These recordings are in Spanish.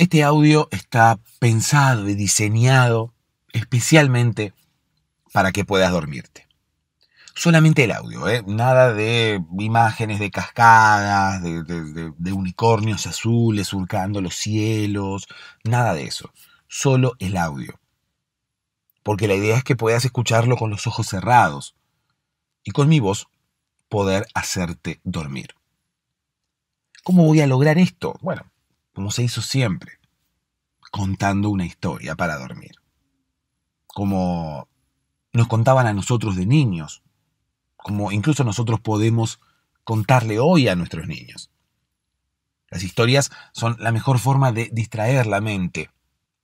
Este audio está pensado y diseñado especialmente para que puedas dormirte. Solamente el audio, ¿eh? nada de imágenes de cascadas, de, de unicornios azules surcando los cielos, nada de eso. Solo el audio. Porque la idea es que puedas escucharlo con los ojos cerrados y con mi voz poder hacerte dormir. ¿Cómo voy a lograr esto? Bueno, como se hizo siempre, contando una historia para dormir. Como nos contaban a nosotros de niños, como incluso nosotros podemos contarle hoy a nuestros niños. Las historias son la mejor forma de distraer la mente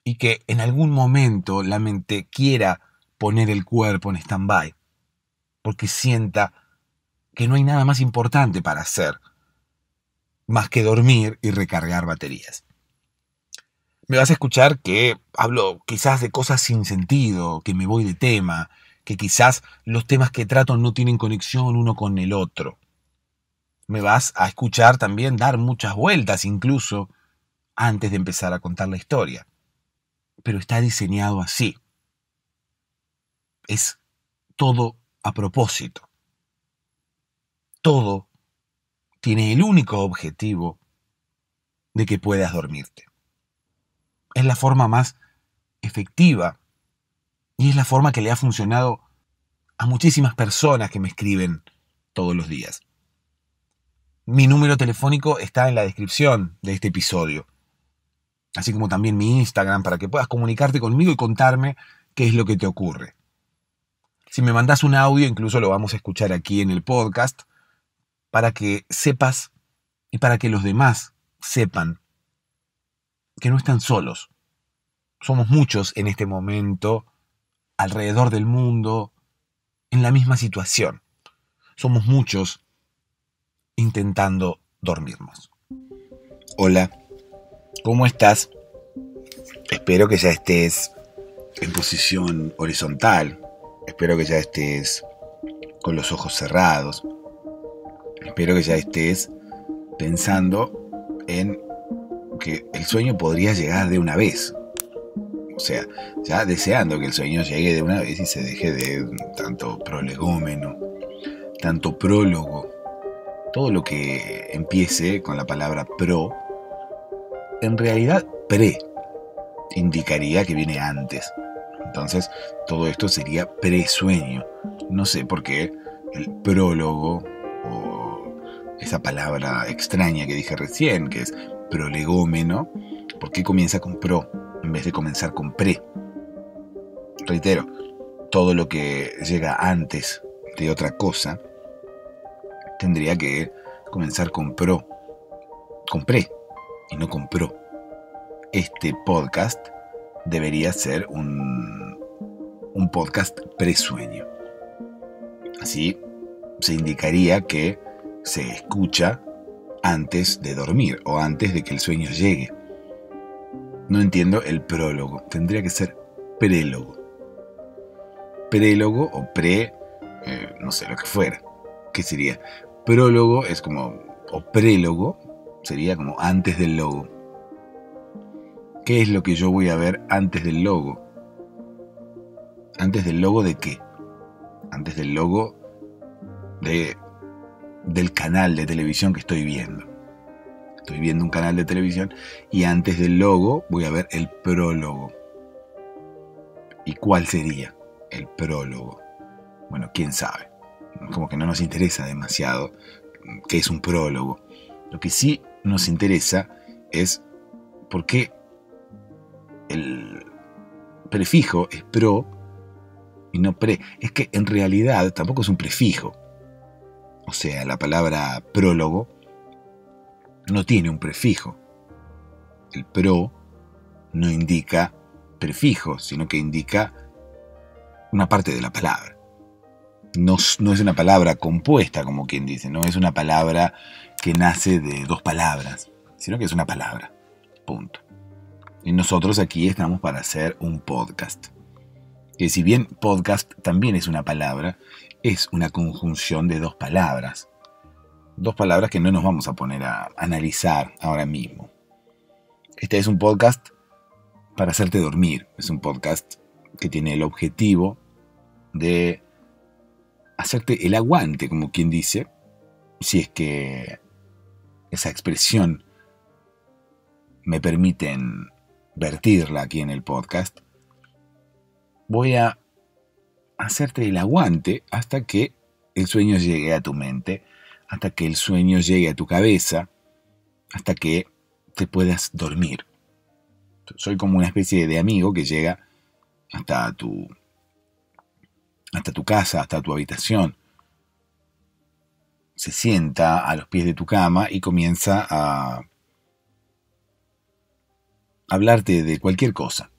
y que en algún momento la mente quiera poner el cuerpo en stand-by, porque sienta que no hay nada más importante para hacer más que dormir y recargar baterías. Me vas a escuchar que hablo quizás de cosas sin sentido, que me voy de tema, que quizás los temas que trato no tienen conexión uno con el otro. Me vas a escuchar también dar muchas vueltas incluso antes de empezar a contar la historia. Pero está diseñado así. Es todo a propósito. Todo tiene el único objetivo de que puedas dormirte. Es la forma más efectiva y es la forma que le ha funcionado a muchísimas personas que me escriben todos los días. Mi número telefónico está en la descripción de este episodio, así como también mi Instagram para que puedas comunicarte conmigo y contarme qué es lo que te ocurre. Si me mandas un audio, incluso lo vamos a escuchar aquí en el podcast, para que sepas y para que los demás sepan que no están solos. Somos muchos en este momento, alrededor del mundo, en la misma situación. Somos muchos intentando dormirnos. Hola, ¿cómo estás? Espero que ya estés en posición horizontal. Espero que ya estés con los ojos cerrados. Espero que ya estés pensando en que el sueño podría llegar de una vez. O sea, ya deseando que el sueño llegue de una vez y se deje de tanto prolegómeno, tanto prólogo. Todo lo que empiece con la palabra pro, en realidad pre, indicaría que viene antes. Entonces, todo esto sería presueño. No sé por qué el prólogo esa palabra extraña que dije recién, que es prolegómeno, ¿por qué comienza con pro en vez de comenzar con pre? Reitero, todo lo que llega antes de otra cosa tendría que comenzar con pro, con pre y no con pro. Este podcast debería ser un, un podcast presueño. Así se indicaría que se escucha antes de dormir o antes de que el sueño llegue. No entiendo el prólogo, tendría que ser Prélogo... Prélogo o pre, eh, no sé lo que fuera. ¿Qué sería? Prólogo es como, o prélogo... sería como antes del logo. ¿Qué es lo que yo voy a ver antes del logo? ¿Antes del logo de qué? Antes del logo de del canal de televisión que estoy viendo. Estoy viendo un canal de televisión y antes del logo voy a ver el prólogo. ¿Y cuál sería el prólogo? Bueno, quién sabe. Como que no nos interesa demasiado qué es un prólogo. Lo que sí nos interesa es por qué el prefijo es pro y no pre. Es que en realidad tampoco es un prefijo o sea, la palabra prólogo, no tiene un prefijo. El pro no indica prefijo, sino que indica una parte de la palabra. No, es una palabra compuesta, como quien dice, no es una palabra que nace de dos palabras, sino que es una palabra. Punto. Y nosotros aquí estamos para hacer un podcast. Que si bien podcast también es una palabra, es una conjunción de dos palabras. Dos palabras que no nos vamos a poner a analizar ahora mismo. Este es un podcast para hacerte dormir. Es un podcast que tiene el objetivo de hacerte el aguante, como quien dice, si es que esa expresión me permiten vertirla aquí en el podcast, voy a hacerte el aguante hasta que el sueño llegue a tu mente, hasta que el sueño llegue a tu cabeza, hasta que te puedas dormir. Soy como una especie de amigo que llega hasta tu hasta tu casa, hasta tu habitación. Se sienta a los pies de tu cama y comienza a hablarte de cualquier cosa.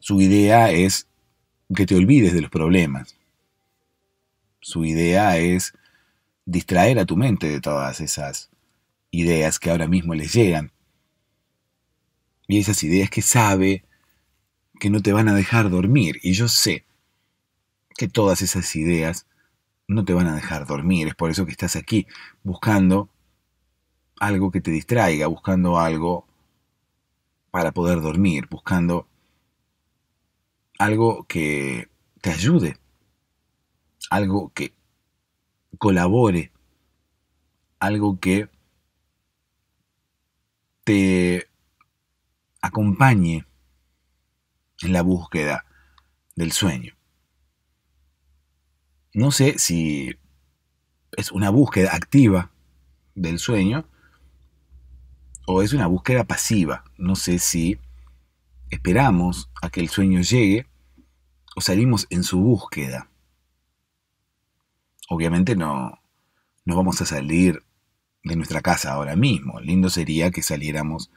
Su idea es que te olvides de los problemas. Su idea es distraer a tu mente de todas esas ideas que ahora mismo les llegan. Y esas ideas que sabe que no te van a dejar dormir. Y yo sé que todas esas ideas no te van a dejar dormir. Es por eso que estás aquí buscando algo que te distraiga, buscando algo para poder dormir, buscando algo que te ayude, algo que colabore, algo que te acompañe en la búsqueda del sueño. No sé si es una búsqueda activa del sueño o es una búsqueda pasiva. No sé si esperamos a que el sueño llegue salimos en su búsqueda. Obviamente no, no vamos a salir de nuestra casa ahora mismo. Lindo sería que saliéramos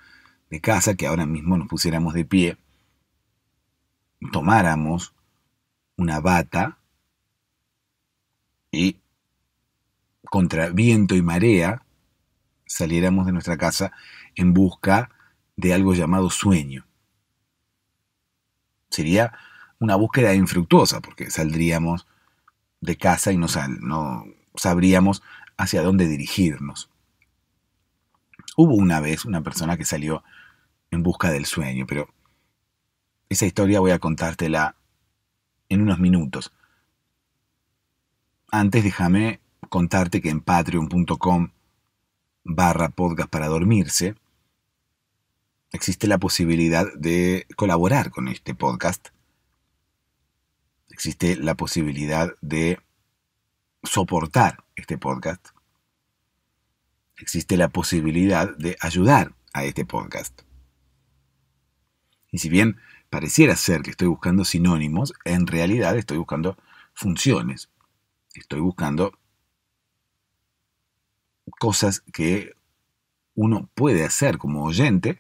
de casa, que ahora mismo nos pusiéramos de pie, tomáramos una bata y contra viento y marea saliéramos de nuestra casa en busca de algo llamado sueño. Sería una búsqueda infructuosa, porque saldríamos de casa y no, sabríamos hacia dónde dirigirnos. Hubo una vez una persona que salió en busca del sueño, pero esa historia voy a contártela en unos minutos. Antes déjame contarte que en patreon.com barra podcast para dormirse existe la posibilidad de colaborar con este podcast existe la posibilidad de soportar este podcast. Existe la posibilidad de ayudar a este podcast. Y si bien pareciera ser que estoy buscando sinónimos, en realidad estoy buscando funciones. Estoy buscando cosas que uno puede hacer como oyente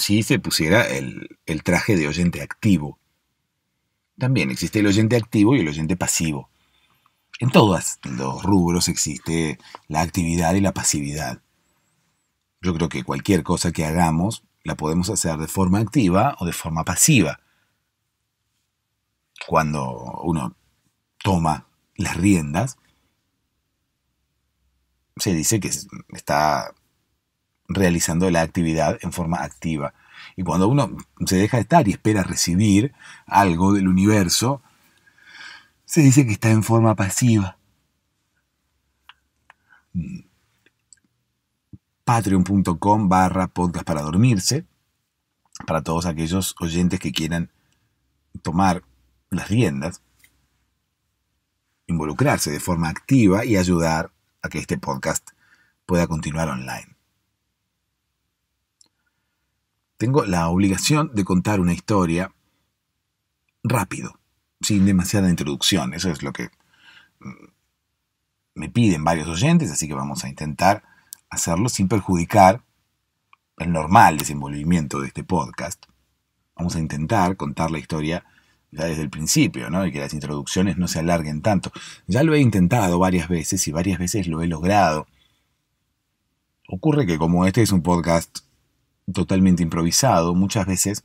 si se pusiera el, traje de oyente activo. También existe el oyente activo y el oyente pasivo. En todos los rubros existe la actividad y la pasividad. Yo creo que cualquier cosa que hagamos la podemos hacer de forma activa o de forma pasiva. Cuando uno toma las riendas, se dice que está realizando la actividad en forma activa. Y cuando uno se deja de estar y espera recibir algo del universo, se dice que está en forma pasiva. Patreon.com barra podcast para dormirse, para todos aquellos oyentes que quieran tomar las riendas, involucrarse de forma activa y ayudar a que este podcast pueda continuar online tengo la obligación de contar una historia rápido, sin demasiada introducción. Eso es lo que mm, me piden varios oyentes, así que vamos a intentar hacerlo sin perjudicar el normal desenvolvimiento de este podcast. Vamos a intentar contar la historia ya desde el principio, ¿no? Y que las introducciones no se alarguen tanto. Ya lo he intentado varias veces y varias veces lo he logrado. Ocurre que como este es un podcast totalmente improvisado, muchas veces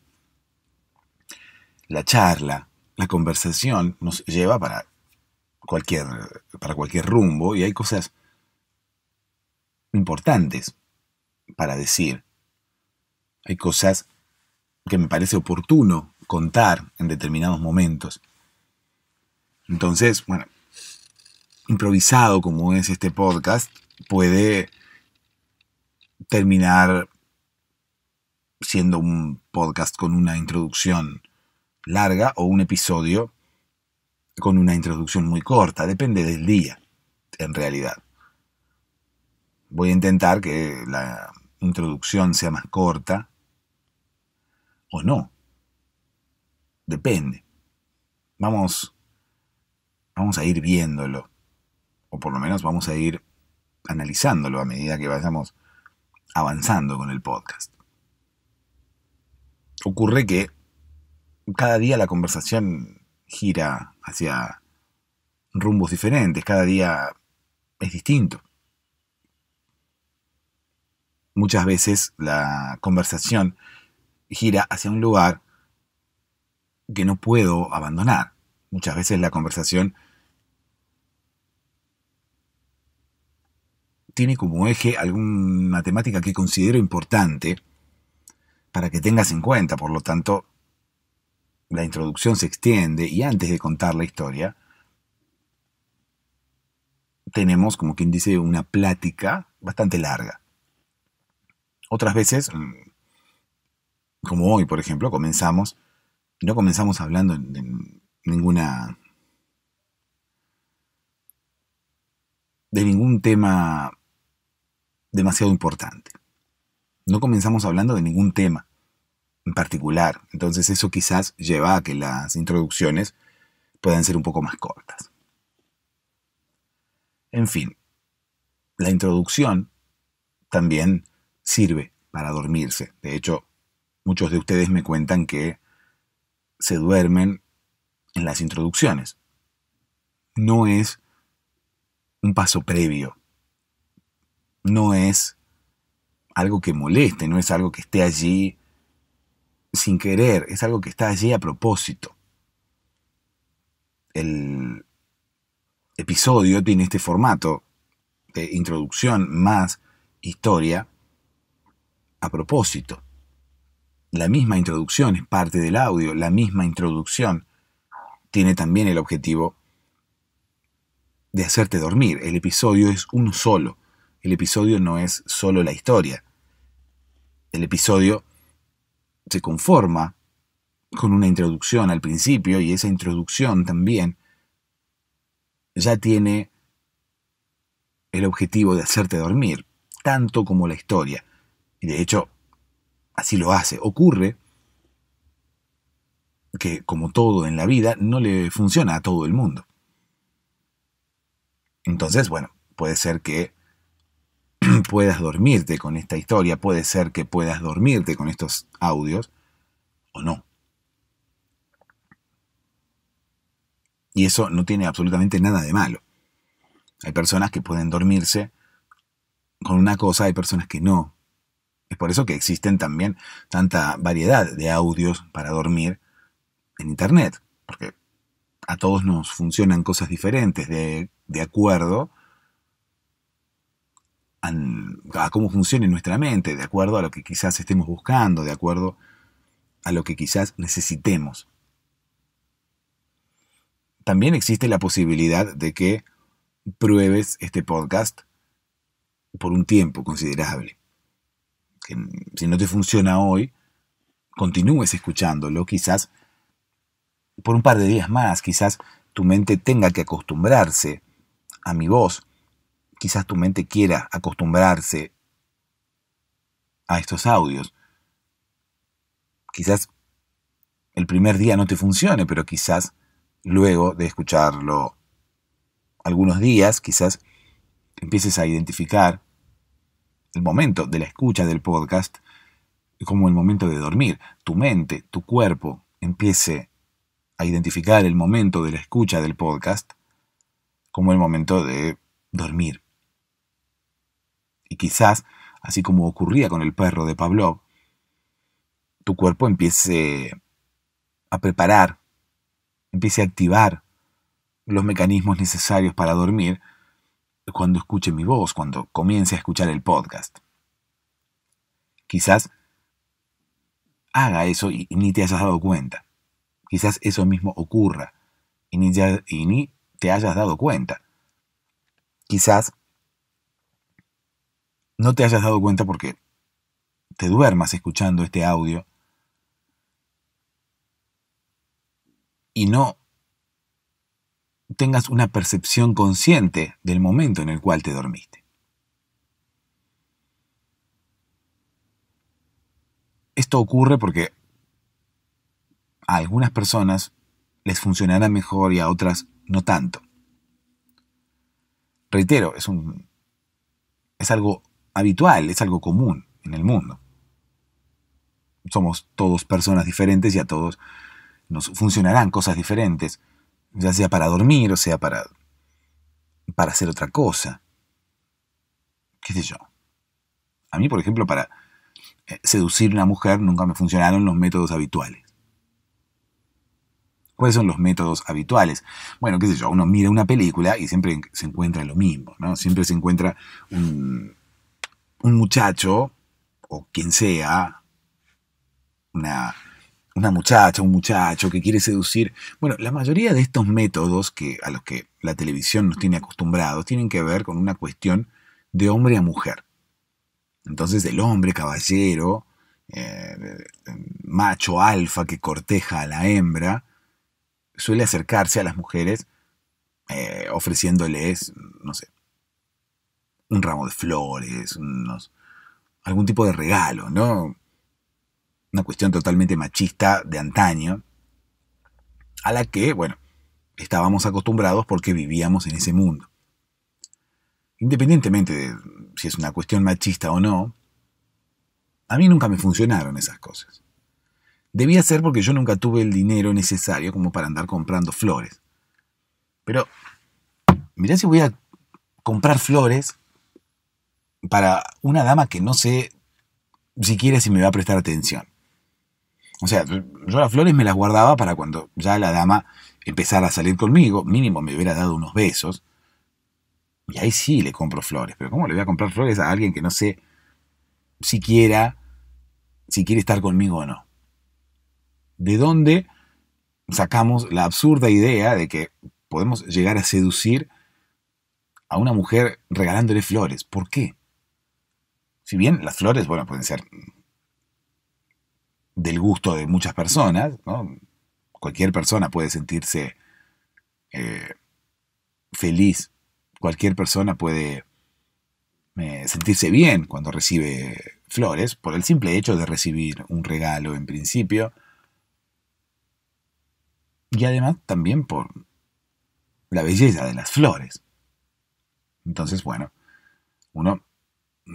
la charla, la conversación nos lleva para cualquier, para cualquier rumbo y hay cosas importantes para decir. Hay cosas que me parece oportuno contar en determinados momentos. Entonces, bueno, improvisado como es este podcast, puede terminar siendo un podcast con una introducción larga o un episodio con una introducción muy corta, depende del día, en realidad. Voy a intentar que la introducción sea más corta o no. Depende. Vamos vamos a ir viéndolo o por lo menos vamos a ir analizándolo a medida que vayamos avanzando con el podcast ocurre que cada día la conversación gira hacia rumbos diferentes, cada día es distinto. Muchas veces la conversación gira hacia un lugar que no puedo abandonar. Muchas veces la conversación tiene como eje alguna temática que considero importante para que tengas en cuenta. Por lo tanto, la introducción se extiende y antes de contar la historia, tenemos, como quien dice, una plática bastante larga. Otras veces, mm, como hoy, por ejemplo, comenzamos, no comenzamos hablando de ninguna... de ningún tema demasiado importante. No comenzamos hablando de ningún tema en particular. Entonces eso quizás lleva a que las introducciones puedan ser un poco más cortas. En fin, la introducción también sirve para dormirse. De hecho, muchos de ustedes me cuentan que se duermen en las introducciones. No es un paso previo. No es algo que moleste, no es algo que esté allí sin querer, es algo que está allí a propósito. El episodio tiene este formato de introducción más historia a propósito. La misma introducción es parte del audio, la misma introducción tiene también el objetivo de hacerte dormir. El episodio es uno solo el episodio no es solo la historia. El episodio se conforma con una introducción al principio y esa introducción también ya tiene el objetivo de hacerte dormir, tanto como la historia. Y de hecho, así lo hace. Ocurre que, como todo en la vida, no le funciona a todo el mundo. Entonces, bueno, puede ser que puedas dormirte con esta historia, puede ser que puedas dormirte con estos audios o no. Y eso no tiene absolutamente nada de malo. Hay personas que pueden dormirse con una cosa, hay personas que no. Es por eso que existen también tanta variedad de audios para dormir en Internet, porque a todos nos funcionan cosas diferentes de, de acuerdo a cómo funcione nuestra mente, de acuerdo a lo que quizás estemos buscando, de acuerdo a lo que quizás necesitemos. También existe la posibilidad de que pruebes este podcast por un tiempo considerable. si no te funciona hoy, continúes escuchándolo quizás por un par de días más, quizás tu mente tenga que acostumbrarse a mi voz quizás tu mente quiera acostumbrarse a estos audios. Quizás el primer día no te funcione, pero quizás luego de escucharlo algunos días, quizás empieces a identificar el momento de la escucha del podcast como el momento de dormir. Tu mente, tu cuerpo empiece a identificar el momento de la escucha del podcast como el momento de dormir. Y quizás, así como ocurría con el perro de Pavlov, tu cuerpo empiece a preparar, empiece a activar los mecanismos necesarios para dormir cuando escuche mi voz, cuando comience a escuchar el podcast. Quizás haga eso y, ni te hayas dado cuenta. Quizás eso mismo ocurra y ni te hayas dado cuenta. Quizás no te hayas dado cuenta porque te duermas escuchando este audio y no tengas una percepción consciente del momento en el cual te dormiste. Esto ocurre porque a algunas personas les funcionará mejor y a otras no tanto. Reitero, es, un, es algo habitual, es algo común en el mundo. Somos todos personas diferentes y a todos nos funcionarán cosas diferentes, ya sea para dormir o sea para, para hacer otra cosa. ¿Qué sé yo? A mí, por ejemplo, para eh, seducir a una mujer nunca me funcionaron los métodos habituales. ¿Cuáles son los métodos habituales? Bueno, qué sé yo, uno mira una película y siempre se encuentra lo mismo, ¿no? Siempre se encuentra un, un muchacho, o quien sea, una, una muchacha, un muchacho que quiere seducir. Bueno, la mayoría de estos métodos que, a los que la televisión nos tiene acostumbrados tienen que ver con una cuestión de hombre a mujer. Entonces el hombre caballero, eh, macho alfa que corteja a la hembra, suele acercarse a las mujeres eh, ofreciéndoles, no sé, un ramo de flores, algún tipo de regalo, ¿no? Una cuestión totalmente machista de antaño, a la que, bueno, estábamos acostumbrados porque vivíamos en ese mundo. Independientemente de si es una cuestión machista o no, a mí nunca me funcionaron esas cosas. Debía ser porque yo nunca tuve el dinero necesario como para andar comprando flores. Pero, mirá si voy a comprar flores para una dama que no sé siquiera si me va a prestar atención. O sea, yo las flores me las guardaba para cuando ya la dama empezara a salir conmigo, mínimo me hubiera dado unos besos. Y ahí sí le compro flores, pero ¿cómo le voy a comprar flores a alguien que no sé siquiera si quiere estar conmigo o no? ¿De dónde sacamos la absurda idea de que podemos llegar a seducir a una mujer regalándole flores? ¿Por qué? Si bien las flores, bueno, pueden ser del gusto de muchas personas, ¿no? Cualquier persona puede sentirse eh, feliz, cualquier persona puede eh, sentirse bien cuando recibe flores por el simple hecho de recibir un regalo en principio y además también por la belleza de las flores. Entonces, bueno, uno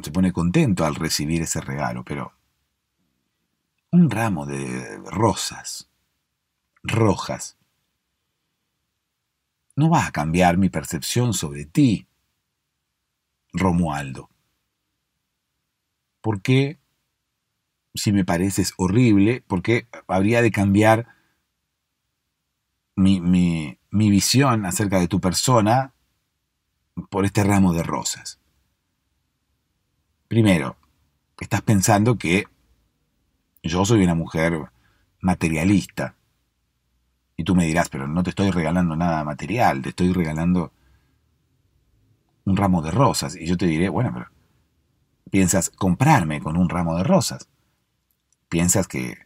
se pone contento al recibir ese regalo, pero un ramo de rosas rojas no va a cambiar mi percepción sobre ti, Romualdo. ¿Por qué? si me pareces horrible, ¿por qué habría de cambiar mi visión acerca de tu persona por este ramo de rosas. Primero, estás pensando que yo soy una mujer materialista. Y tú me dirás, pero no te estoy regalando nada material, te estoy regalando un ramo de rosas. Y yo te diré, bueno, pero piensas comprarme con un ramo de rosas. Piensas que,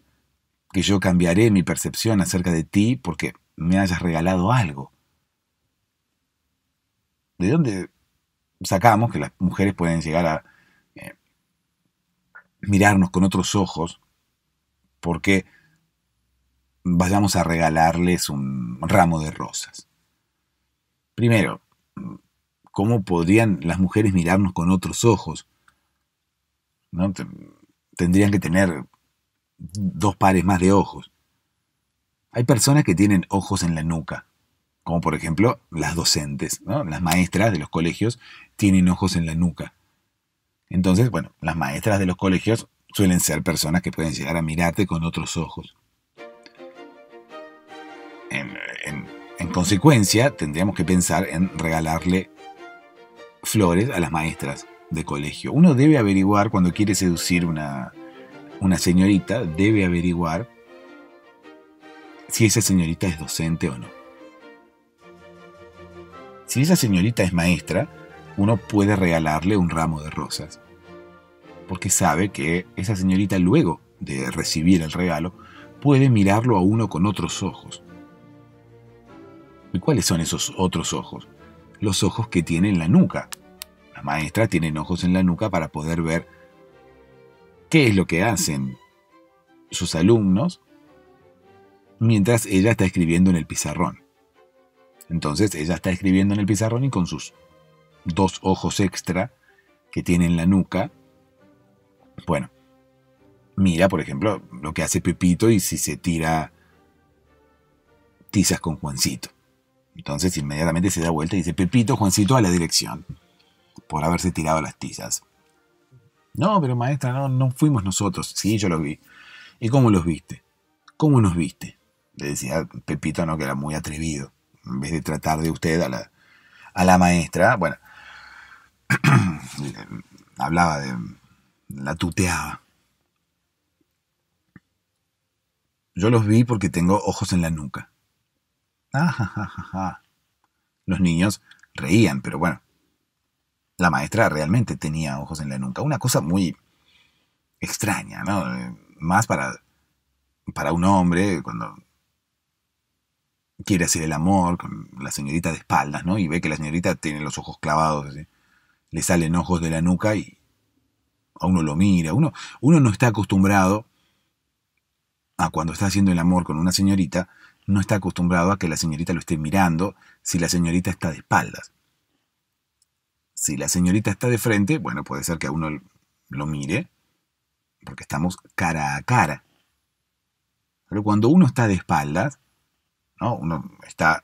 yo cambiaré mi percepción acerca de ti porque me hayas regalado algo. ¿De dónde sacamos que las mujeres pueden llegar a mirarnos con otros ojos, porque vayamos a regalarles un ramo de rosas. Primero, ¿cómo podrían las mujeres mirarnos con otros ojos? Tendrían que tener dos pares más de ojos. Hay personas que tienen ojos en la nuca, como por ejemplo las docentes, las maestras de los colegios tienen ojos en la nuca. Entonces, bueno, las maestras de los colegios suelen ser personas que pueden llegar a mirarte con otros ojos. En, consecuencia, tendríamos que pensar en regalarle flores a las maestras de colegio. Uno debe averiguar cuando quiere seducir una, una señorita, debe averiguar si esa señorita es docente o no. Si esa señorita es maestra, uno puede regalarle un ramo de rosas porque sabe que esa señorita luego de recibir el regalo puede mirarlo a uno con otros ojos. ¿Y cuáles son esos otros ojos? Los ojos que tiene en la nuca. La maestra tiene ojos en la nuca para poder ver qué es lo que hacen sus alumnos mientras ella está escribiendo en el pizarrón. Entonces ella está escribiendo en el pizarrón y con sus dos ojos extra que tiene en la nuca, bueno, mira, por ejemplo, lo que hace Pepito y si se tira tizas con Juancito. Entonces inmediatamente se da vuelta y dice, Pepito, Juancito, a la dirección, por haberse tirado las tizas. No, pero maestra, no, no fuimos nosotros. Sí, yo los vi. ¿Y cómo los viste? ¿Cómo nos viste? Le decía Pepito, no, que era muy atrevido. En vez de tratar de usted a la maestra, bueno, hablaba de la tuteaba. Yo los vi porque tengo ojos en la nuca. ja! Los niños reían, pero bueno. La maestra realmente tenía ojos en la nuca. Una cosa muy extraña, ¿no? Más para, para un hombre cuando quiere hacer el amor con la señorita de espaldas, ¿no? Y ve que la señorita tiene los ojos clavados, le salen ojos de la nuca y a uno lo mira, uno, uno no está acostumbrado a cuando está haciendo el amor con una señorita, no está acostumbrado a que la señorita lo esté mirando si la señorita está de espaldas. Si la señorita está de frente, bueno, puede ser que a uno lo mire, porque estamos cara a cara. Pero cuando uno está de espaldas, ¿no? uno está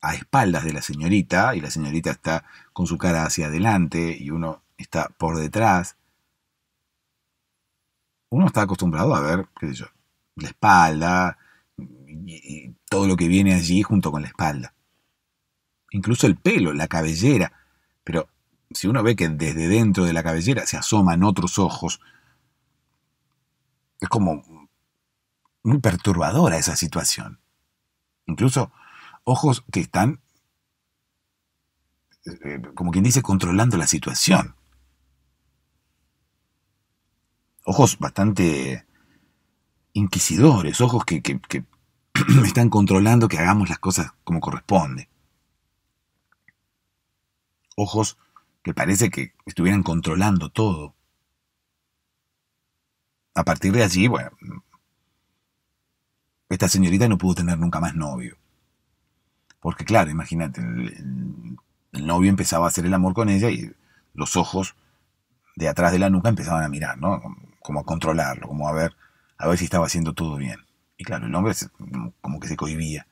a espaldas de la señorita y la señorita está con su cara hacia adelante y uno está por detrás, uno está acostumbrado a ver, qué yo, la espalda y, todo lo que viene allí junto con la espalda. Incluso el pelo, la cabellera. Pero si uno ve que desde dentro de la cabellera se asoman otros ojos, es como muy perturbadora esa situación. Incluso ojos que están, eh, como quien dice, controlando la situación. ojos bastante inquisidores, ojos que, que, están controlando que hagamos las cosas como corresponde. Ojos que parece que estuvieran controlando todo. A partir de allí, bueno, esta señorita no pudo tener nunca más novio. Porque claro, imagínate, el, el, novio empezaba a hacer el amor con ella y los ojos de atrás de la nuca empezaban a mirar, ¿no? como a controlarlo, como a ver, a ver si estaba haciendo todo bien. Y claro, el hombre como que se cohibía,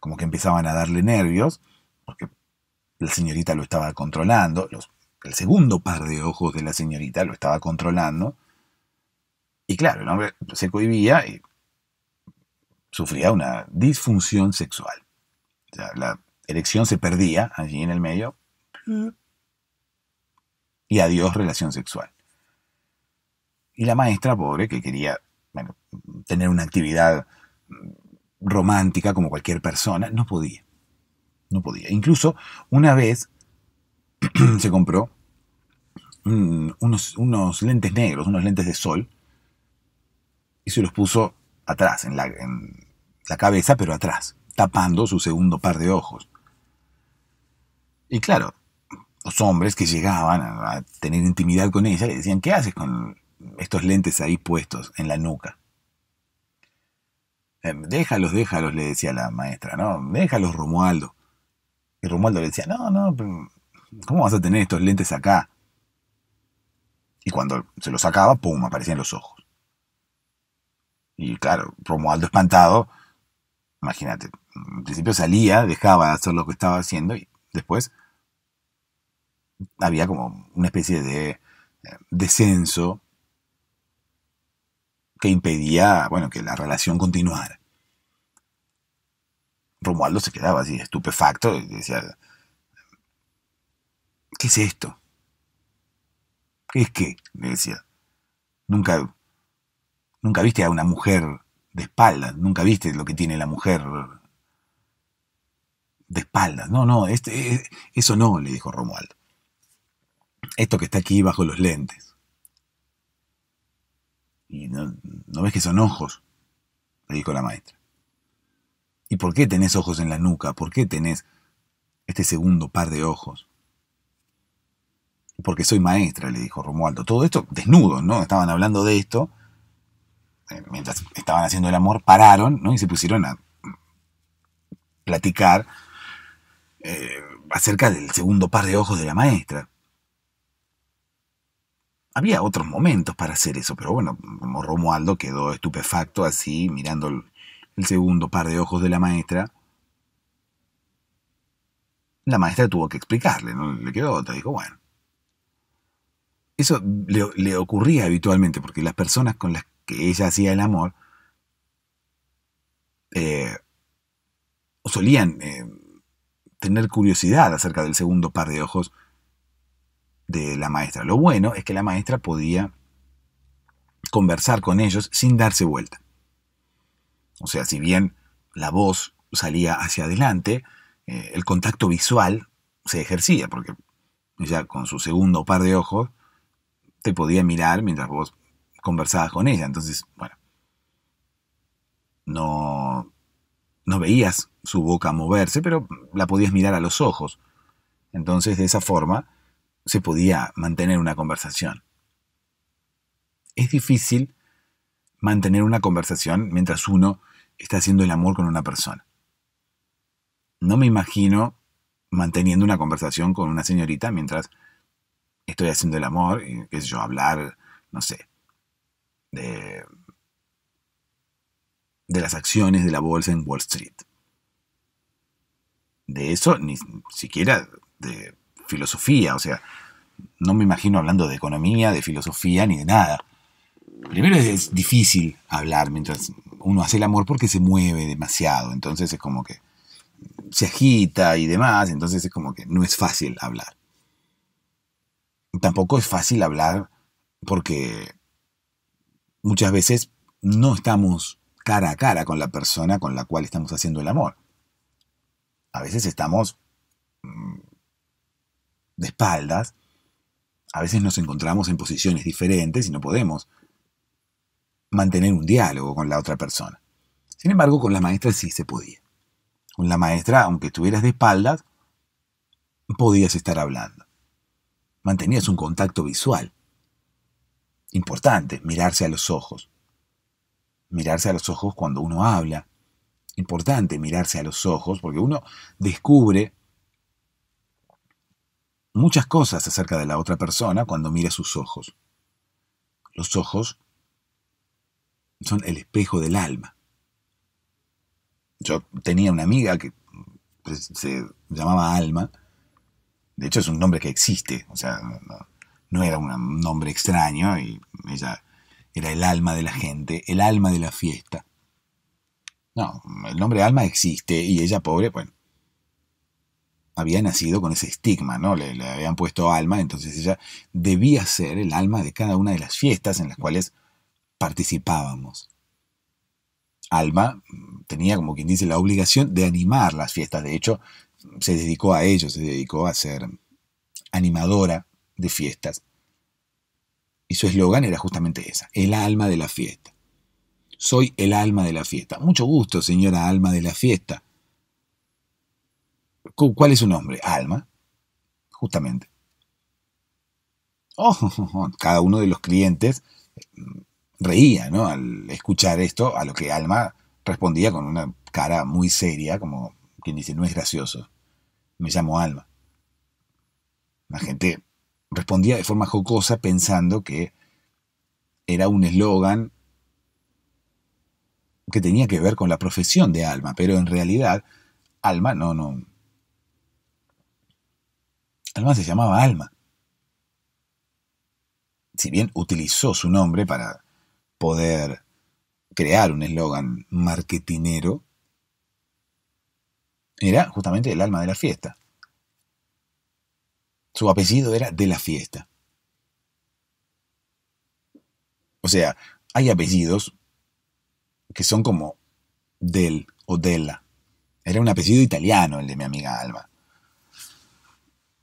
como que empezaban a darle nervios, porque la señorita lo estaba controlando, el segundo par de ojos de la señorita lo estaba controlando, y claro, el hombre se cohibía y sufría una disfunción sexual. la erección se perdía allí en el medio mm. y adiós relación sexual. Y la maestra, pobre, que quería tener una actividad romántica como cualquier persona, no podía. No podía. Incluso una vez se compró unos, lentes negros, unos lentes de sol, y se los puso atrás, en la, en la cabeza, pero atrás, tapando su segundo par de ojos. Y claro, los hombres que llegaban a, tener intimidad con ella le decían, ¿qué haces con estos lentes ahí puestos en la nuca. Eh, déjalos, déjalos, le decía la maestra, ¿no? Déjalos, Romualdo. Y Romualdo le decía, no, no, ¿cómo vas a tener estos lentes acá? Y cuando se los sacaba, ¡pum!, aparecían los ojos. Y claro, Romualdo espantado, imagínate, en principio salía, dejaba hacer lo que estaba haciendo y después había como una especie de eh, descenso que impedía, bueno, que la relación continuara. Romualdo se quedaba así, estupefacto, y decía, ¿qué es esto? ¿Qué es qué? Le decía, nunca, nunca viste a una mujer de espaldas, nunca viste lo que tiene la mujer de espaldas. No, no, este, eh, eso no, le dijo Romualdo. Esto que está aquí bajo los lentes. Y no, ves que son ojos, le dijo la maestra. ¿Y por qué tenés ojos en la nuca? ¿Por qué tenés este segundo par de ojos? Porque soy maestra, le dijo Romualdo. Todo esto desnudo, ¿no? Estaban hablando de esto. Eh, mientras estaban haciendo el amor, pararon, ¿no? Y se pusieron a platicar eh, acerca del segundo par de ojos de la maestra. Había otros momentos para hacer eso, pero bueno, como Romualdo quedó estupefacto así, mirando el segundo par de ojos de la maestra, la maestra tuvo que explicarle, no le quedó otra, dijo, bueno. Eso le, ocurría habitualmente, porque las personas con las que ella hacía el amor eh, solían eh, tener curiosidad acerca del segundo par de ojos de la maestra. Lo bueno es que la maestra podía conversar con ellos sin darse vuelta. O sea, si bien la voz salía hacia adelante, eh, el contacto visual se ejercía, porque ella con su segundo par de ojos te podía mirar mientras vos conversabas con ella. Entonces, bueno, no, no veías su boca moverse, pero la podías mirar a los ojos. Entonces, de esa forma, se podía mantener una conversación. Es difícil mantener una conversación mientras uno está haciendo el amor con una persona. No me imagino manteniendo una conversación con una señorita mientras estoy haciendo el amor, eh, qué sé yo, hablar, no sé, de, de las acciones de la bolsa en Wall Street. De eso ni siquiera de filosofía, o sea, no me imagino hablando de economía, de filosofía, ni de nada. Primero es, difícil hablar mientras uno hace el amor porque se mueve demasiado, entonces es como que se agita y demás, entonces es como que no es fácil hablar. Tampoco es fácil hablar porque muchas veces no estamos cara a cara con la persona con la cual estamos haciendo el amor. A veces estamos mm, de espaldas, a veces nos encontramos en posiciones diferentes y no podemos mantener un diálogo con la otra persona. Sin embargo, con la maestra sí se podía. Con la maestra, aunque estuvieras de espaldas, podías estar hablando. Mantenías un contacto visual. Importante, mirarse a los ojos. Mirarse a los ojos cuando uno habla. Importante mirarse a los ojos porque uno descubre muchas cosas acerca de la otra persona cuando mira sus ojos. Los ojos son el espejo del alma. Yo tenía una amiga que pues, se llamaba Alma. De hecho, es un nombre que existe. O sea, no, era un nombre extraño y ella era el alma de la gente, el alma de la fiesta. No, el nombre Alma existe y ella, pobre, bueno, había nacido con ese estigma, ¿no? Le, le, habían puesto alma, entonces ella debía ser el alma de cada una de las fiestas en las cuales participábamos. Alma mm, tenía, como quien dice, la obligación de animar las fiestas. De hecho, se dedicó a ello, se dedicó a ser animadora de fiestas. Y su eslogan era justamente esa, el alma de la fiesta. Soy el alma de la fiesta. Mucho gusto, señora alma de la fiesta. ¿Cuál es su nombre? Alma, justamente. Oh, cada uno de los clientes mm, reía ¿no? al escuchar esto, a lo que Alma respondía con una cara muy seria, como quien dice, no es gracioso, me llamo Alma. La gente respondía de forma jocosa pensando que era un eslogan que tenía que ver con la profesión de Alma, pero en realidad Alma no, no, Alma se llamaba Alma. Si bien utilizó su nombre para poder crear un eslogan marketinero, era justamente el alma de la fiesta. Su apellido era de la fiesta. O sea, hay apellidos que son como del o la. Era un apellido italiano el de mi amiga Alma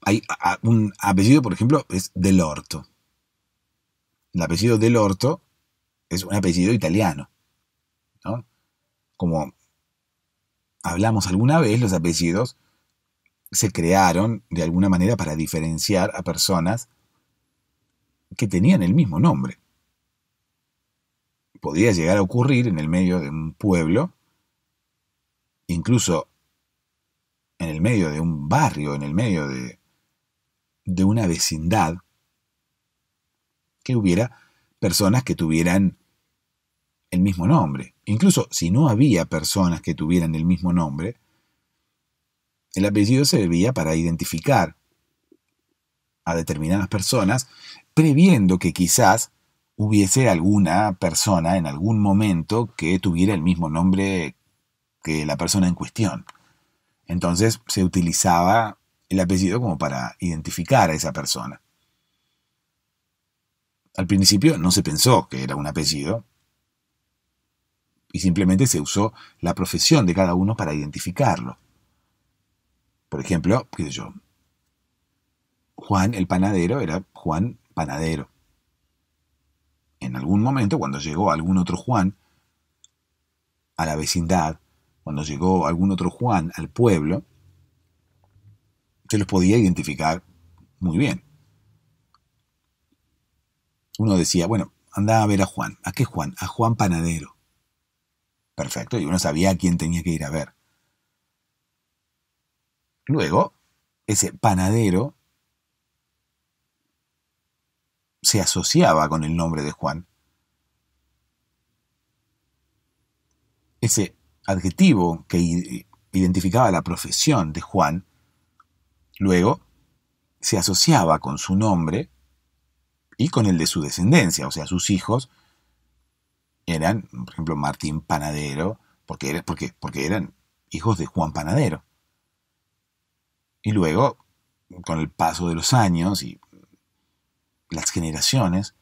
hay un apellido, por ejemplo, es Del Orto. El apellido Del Orto es un apellido italiano. Como hablamos alguna vez, los apellidos se crearon de alguna manera para diferenciar a personas que tenían el mismo nombre. Podía llegar a ocurrir en el medio de un pueblo, incluso en el medio de un barrio, en el medio de de una vecindad, que hubiera personas que tuvieran el mismo nombre. Incluso si no había personas que tuvieran el mismo nombre, el apellido servía para identificar a determinadas personas, previendo que quizás hubiese alguna persona en algún momento que tuviera el mismo nombre que la persona en cuestión. Entonces se utilizaba el apellido como para identificar a esa persona. Al principio no se pensó que era un apellido y simplemente se usó la profesión de cada uno para identificarlo. Por ejemplo, qué yo, Juan el panadero era Juan Panadero. En algún momento, cuando llegó algún otro Juan a la vecindad, cuando llegó algún otro Juan al pueblo, se los podía identificar muy bien. Uno decía, bueno, andaba a ver a Juan. ¿A qué Juan? A Juan Panadero. Perfecto, y uno sabía a quién tenía que ir a ver. Luego, ese panadero se asociaba con el nombre de Juan. Ese adjetivo que identificaba la profesión de Juan Luego, se asociaba con su nombre y con el de su descendencia, o sea, sus hijos eran, por ejemplo, Martín Panadero, porque, porque eran hijos de Juan Panadero. Y luego, con el paso de los años y las generaciones,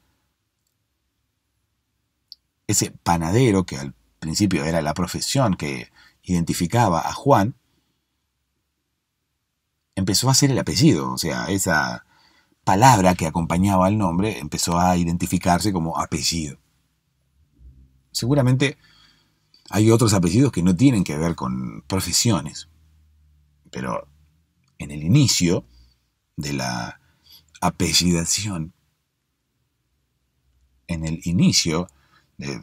ese panadero que al principio era la profesión que identificaba a Juan, empezó a ser el apellido, o sea, esa palabra que acompañaba al nombre empezó a identificarse como apellido. Seguramente hay otros apellidos que no tienen que ver con profesiones, pero en el inicio de la apellidación, en el inicio de,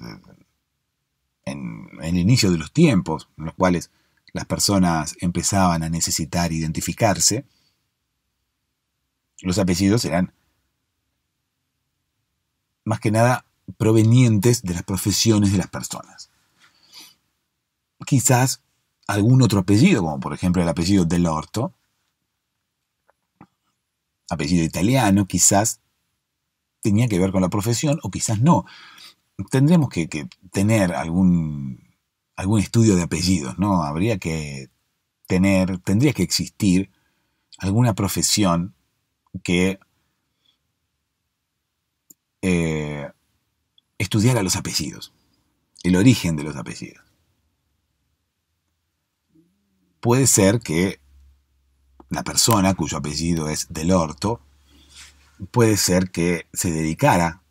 en el inicio de los tiempos en los cuales las personas empezaban a necesitar identificarse, los apellidos eran más que nada provenientes de las profesiones de las personas. Quizás algún otro apellido, como por ejemplo el apellido del orto, apellido italiano, quizás tenía que ver con la profesión o quizás no. Tendremos que, que tener algún algún estudio de apellidos, ¿no? Habría que tener, tendría que existir alguna profesión que eh, estudiara los apellidos, el origen de los apellidos. Puede ser que la persona cuyo apellido es del orto, puede ser que se dedicara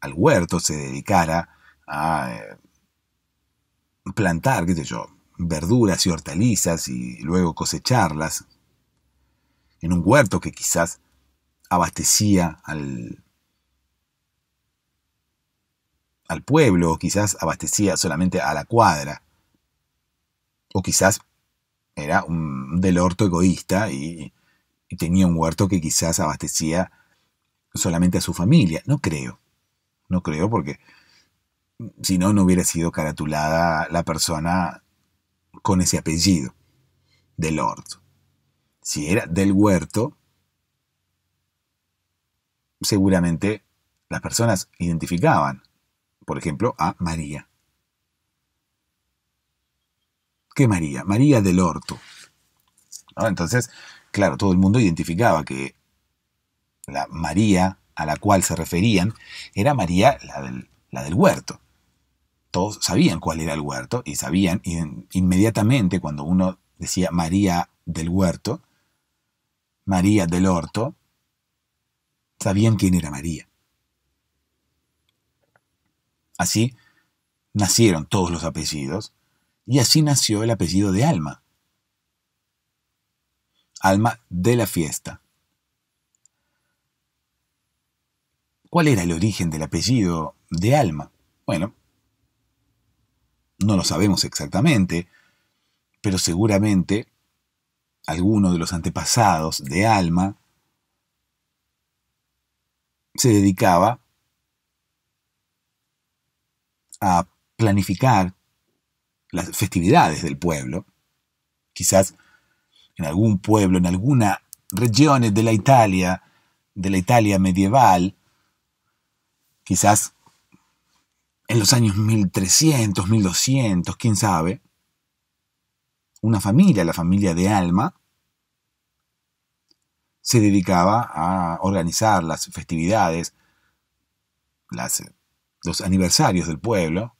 al huerto, se dedicara a eh, plantar, qué sé yo, verduras y hortalizas y luego cosecharlas en un huerto que quizás abastecía al, al pueblo, o quizás abastecía solamente a la cuadra, o quizás era un del orto egoísta y tenía un huerto que quizás abastecía solamente a su familia. No creo, no creo porque si no, no hubiera sido caratulada la persona con ese apellido, del orto. Si era del Huerto, seguramente las personas identificaban, por ejemplo, a María. ¿Qué María? María del orto. Entonces, claro, todo el mundo identificaba que la María a la cual se referían era María la del huerto todos sabían cuál era el huerto y sabían inmediatamente cuando uno decía María del huerto, María del orto, sabían quién era María. Así nacieron todos los apellidos y así nació el apellido de Alma. Alma de la fiesta. ¿Cuál era el origen del apellido de Alma? Bueno, no lo sabemos exactamente, pero seguramente alguno de los antepasados de Alma se dedicaba a planificar las festividades del pueblo. Quizás en algún pueblo, en alguna región de la Italia, de la Italia medieval, quizás en los años 1300, 1200, quién sabe, una familia, la familia de Alma, se dedicaba a organizar las festividades, los aniversarios del pueblo.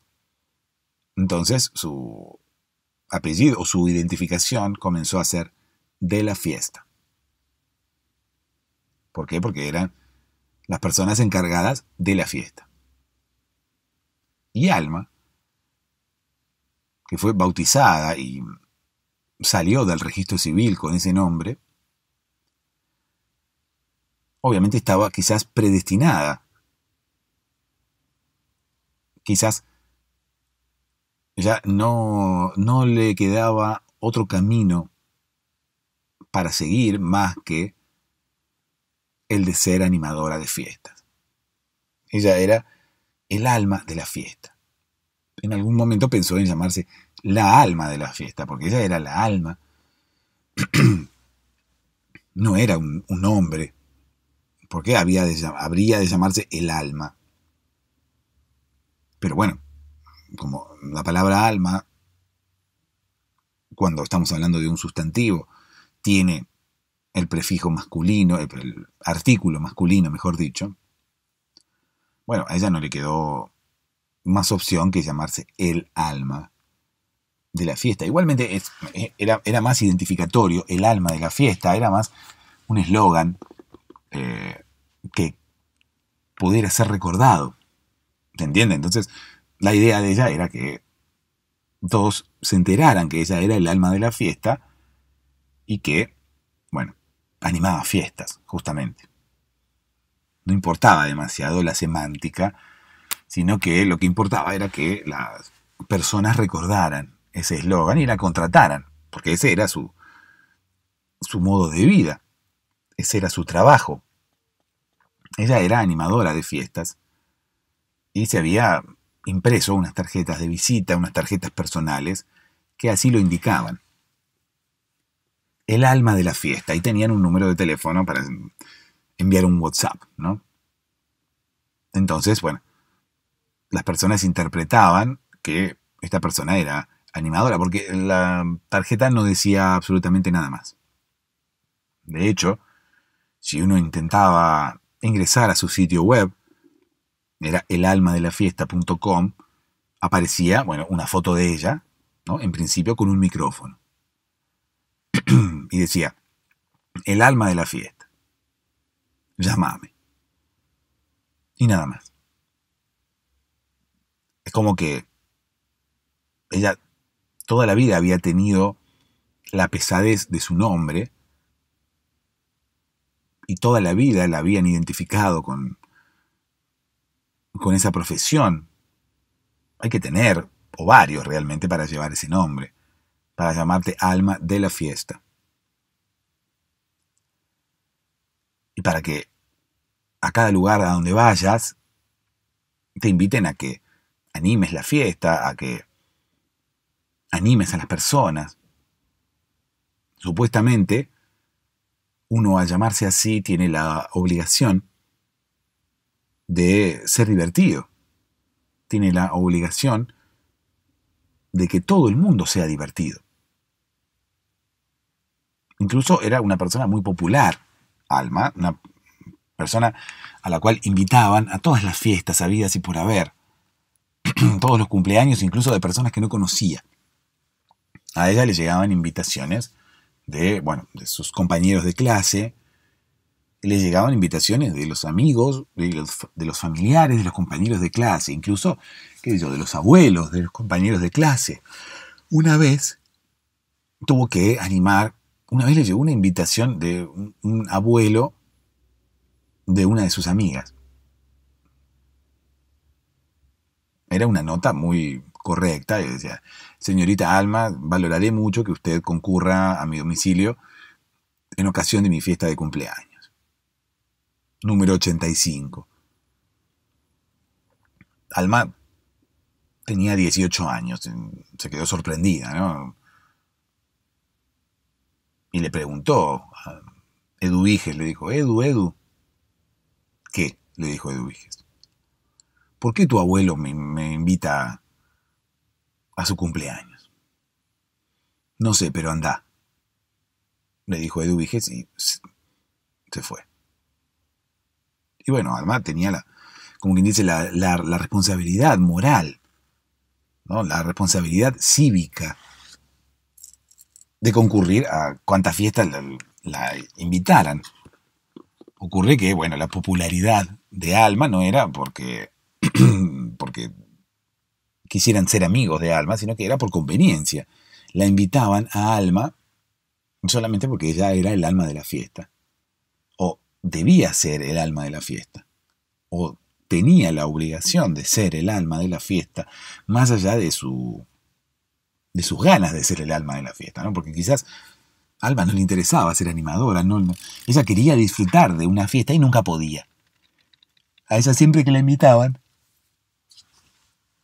Entonces su apellido o su identificación comenzó a ser de la fiesta. ¿Por qué? Porque eran las personas encargadas de la fiesta y alma, que fue bautizada y salió del registro civil con ese nombre, obviamente estaba quizás predestinada. Quizás ya no, no le quedaba otro camino para seguir más que el de ser animadora de fiestas. Ella era el alma de la fiesta. En algún momento pensó en llamarse la alma de la fiesta, porque ella era la alma. no era un, hombre, porque había habría de llamarse el alma. Pero bueno, como la palabra alma, cuando estamos hablando de un sustantivo, tiene el prefijo masculino, el artículo masculino, mejor dicho, bueno, a ella no le quedó más opción que llamarse el alma de la fiesta. Igualmente e, era, más identificatorio, el alma de la fiesta, era más un eslogan eh, que pudiera ser recordado. ¿Se entiende? Entonces, la idea de ella era que todos se enteraran que ella era el alma de la fiesta y que, bueno, animaba fiestas, justamente no importaba demasiado la semántica, sino que lo que importaba era que las personas recordaran ese eslogan y la contrataran, porque ese era su, su modo de vida, ese era su trabajo. Ella era animadora de fiestas y se había impreso unas tarjetas de visita, unas tarjetas personales, que así lo indicaban. El alma de la fiesta, y tenían un número de teléfono para enviar un WhatsApp, ¿no? Entonces, bueno, las personas interpretaban que esta persona era animadora, porque la tarjeta no decía absolutamente nada más. De hecho, si uno intentaba ingresar a su sitio web, era elalmadelafiesta.com, aparecía, bueno, una foto de ella, ¿no? En principio con un micrófono. y decía, el alma de la fiesta llamame. Y nada más. Es como que ella toda la vida había tenido la pesadez de su nombre y toda la vida la habían identificado con, con esa profesión. Hay que tener ovarios realmente para llevar ese nombre, para llamarte alma de la fiesta. y para que a cada lugar a donde vayas te inviten a que animes la fiesta, a que animes a las personas. Supuestamente, uno al llamarse así tiene la obligación de ser divertido, tiene la obligación de que todo el mundo sea divertido. Incluso era una persona muy popular Alma, una persona a la cual invitaban a todas las fiestas habidas y por haber, todos los cumpleaños, incluso de personas que no conocía. A ella le llegaban invitaciones de, bueno, de sus compañeros de clase, le llegaban invitaciones de los amigos, de los, de los familiares, de los compañeros de clase, incluso, qué sé yo, de los abuelos, de los compañeros de clase. Una vez tuvo que animar una vez le llegó una invitación de un, abuelo de una de sus amigas. Era una nota muy correcta y decía, señorita Alma, valoraré mucho que usted concurra a mi domicilio en ocasión de mi fiesta de cumpleaños. Número 85. Alma tenía 18 años, se quedó sorprendida, ¿no? y le preguntó a Edu le dijo, Edu, Edu, ¿qué? le dijo Edu ¿Por qué tu abuelo me, invita a, su cumpleaños? No sé, pero anda, le dijo Edu Viges y se fue. Y bueno, además tenía la, como quien dice, la, la, la responsabilidad moral, ¿no? la responsabilidad cívica de concurrir a cuantas fiestas la, invitaran. Ocurre que, bueno, la popularidad de Alma no era porque, porque quisieran ser amigos de Alma, sino que era por conveniencia. La invitaban a Alma solamente porque ella era el alma de la fiesta, o debía ser el alma de la fiesta, o tenía la obligación de ser el alma de la fiesta, más allá de su de sus ganas de ser el alma de la fiesta, ¿no? Porque quizás alba no le interesaba ser animadora, no, ella quería disfrutar de una fiesta y nunca podía. A ella siempre que la invitaban,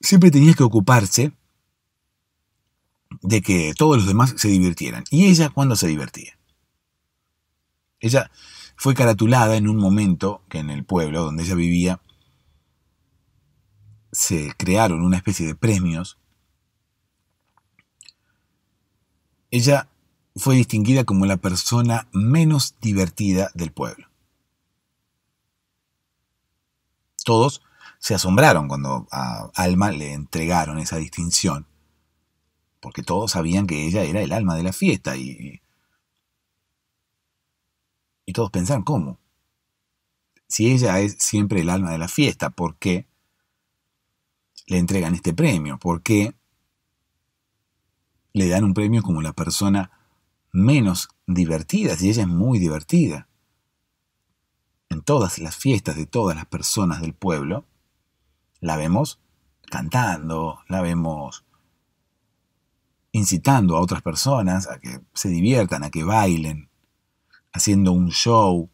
siempre tenía que ocuparse de que todos los demás se divirtieran. ¿Y ella cuándo se divertía? Ella fue caratulada en un momento que en el pueblo donde ella vivía se crearon una especie de premios Ella fue distinguida como la persona menos divertida del pueblo. Todos se asombraron cuando a Alma le entregaron esa distinción, porque todos sabían que ella era el alma de la fiesta y, y todos pensaron, ¿cómo? Si ella es siempre el alma de la fiesta, ¿por qué le entregan este premio? ¿Por qué le dan un premio como la persona menos divertida, si ella es muy divertida. En todas las fiestas de todas las personas del pueblo, la vemos cantando, la vemos incitando a otras personas a que se diviertan, a que bailen, haciendo un show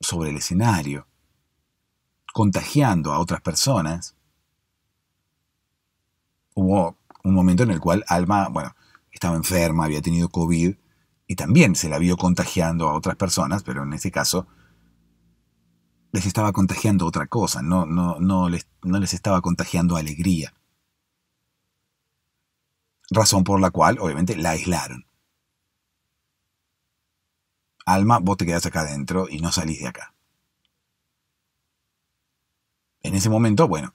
sobre el escenario, contagiando a otras personas un momento en el cual Alma, bueno, estaba enferma, había tenido COVID y también se la vio contagiando a otras personas, pero en ese caso les estaba contagiando otra cosa, no, no, no, les, les estaba contagiando alegría. Razón por la cual, obviamente, la aislaron. Alma, vos te quedás acá adentro y no salís de acá. En ese momento, bueno,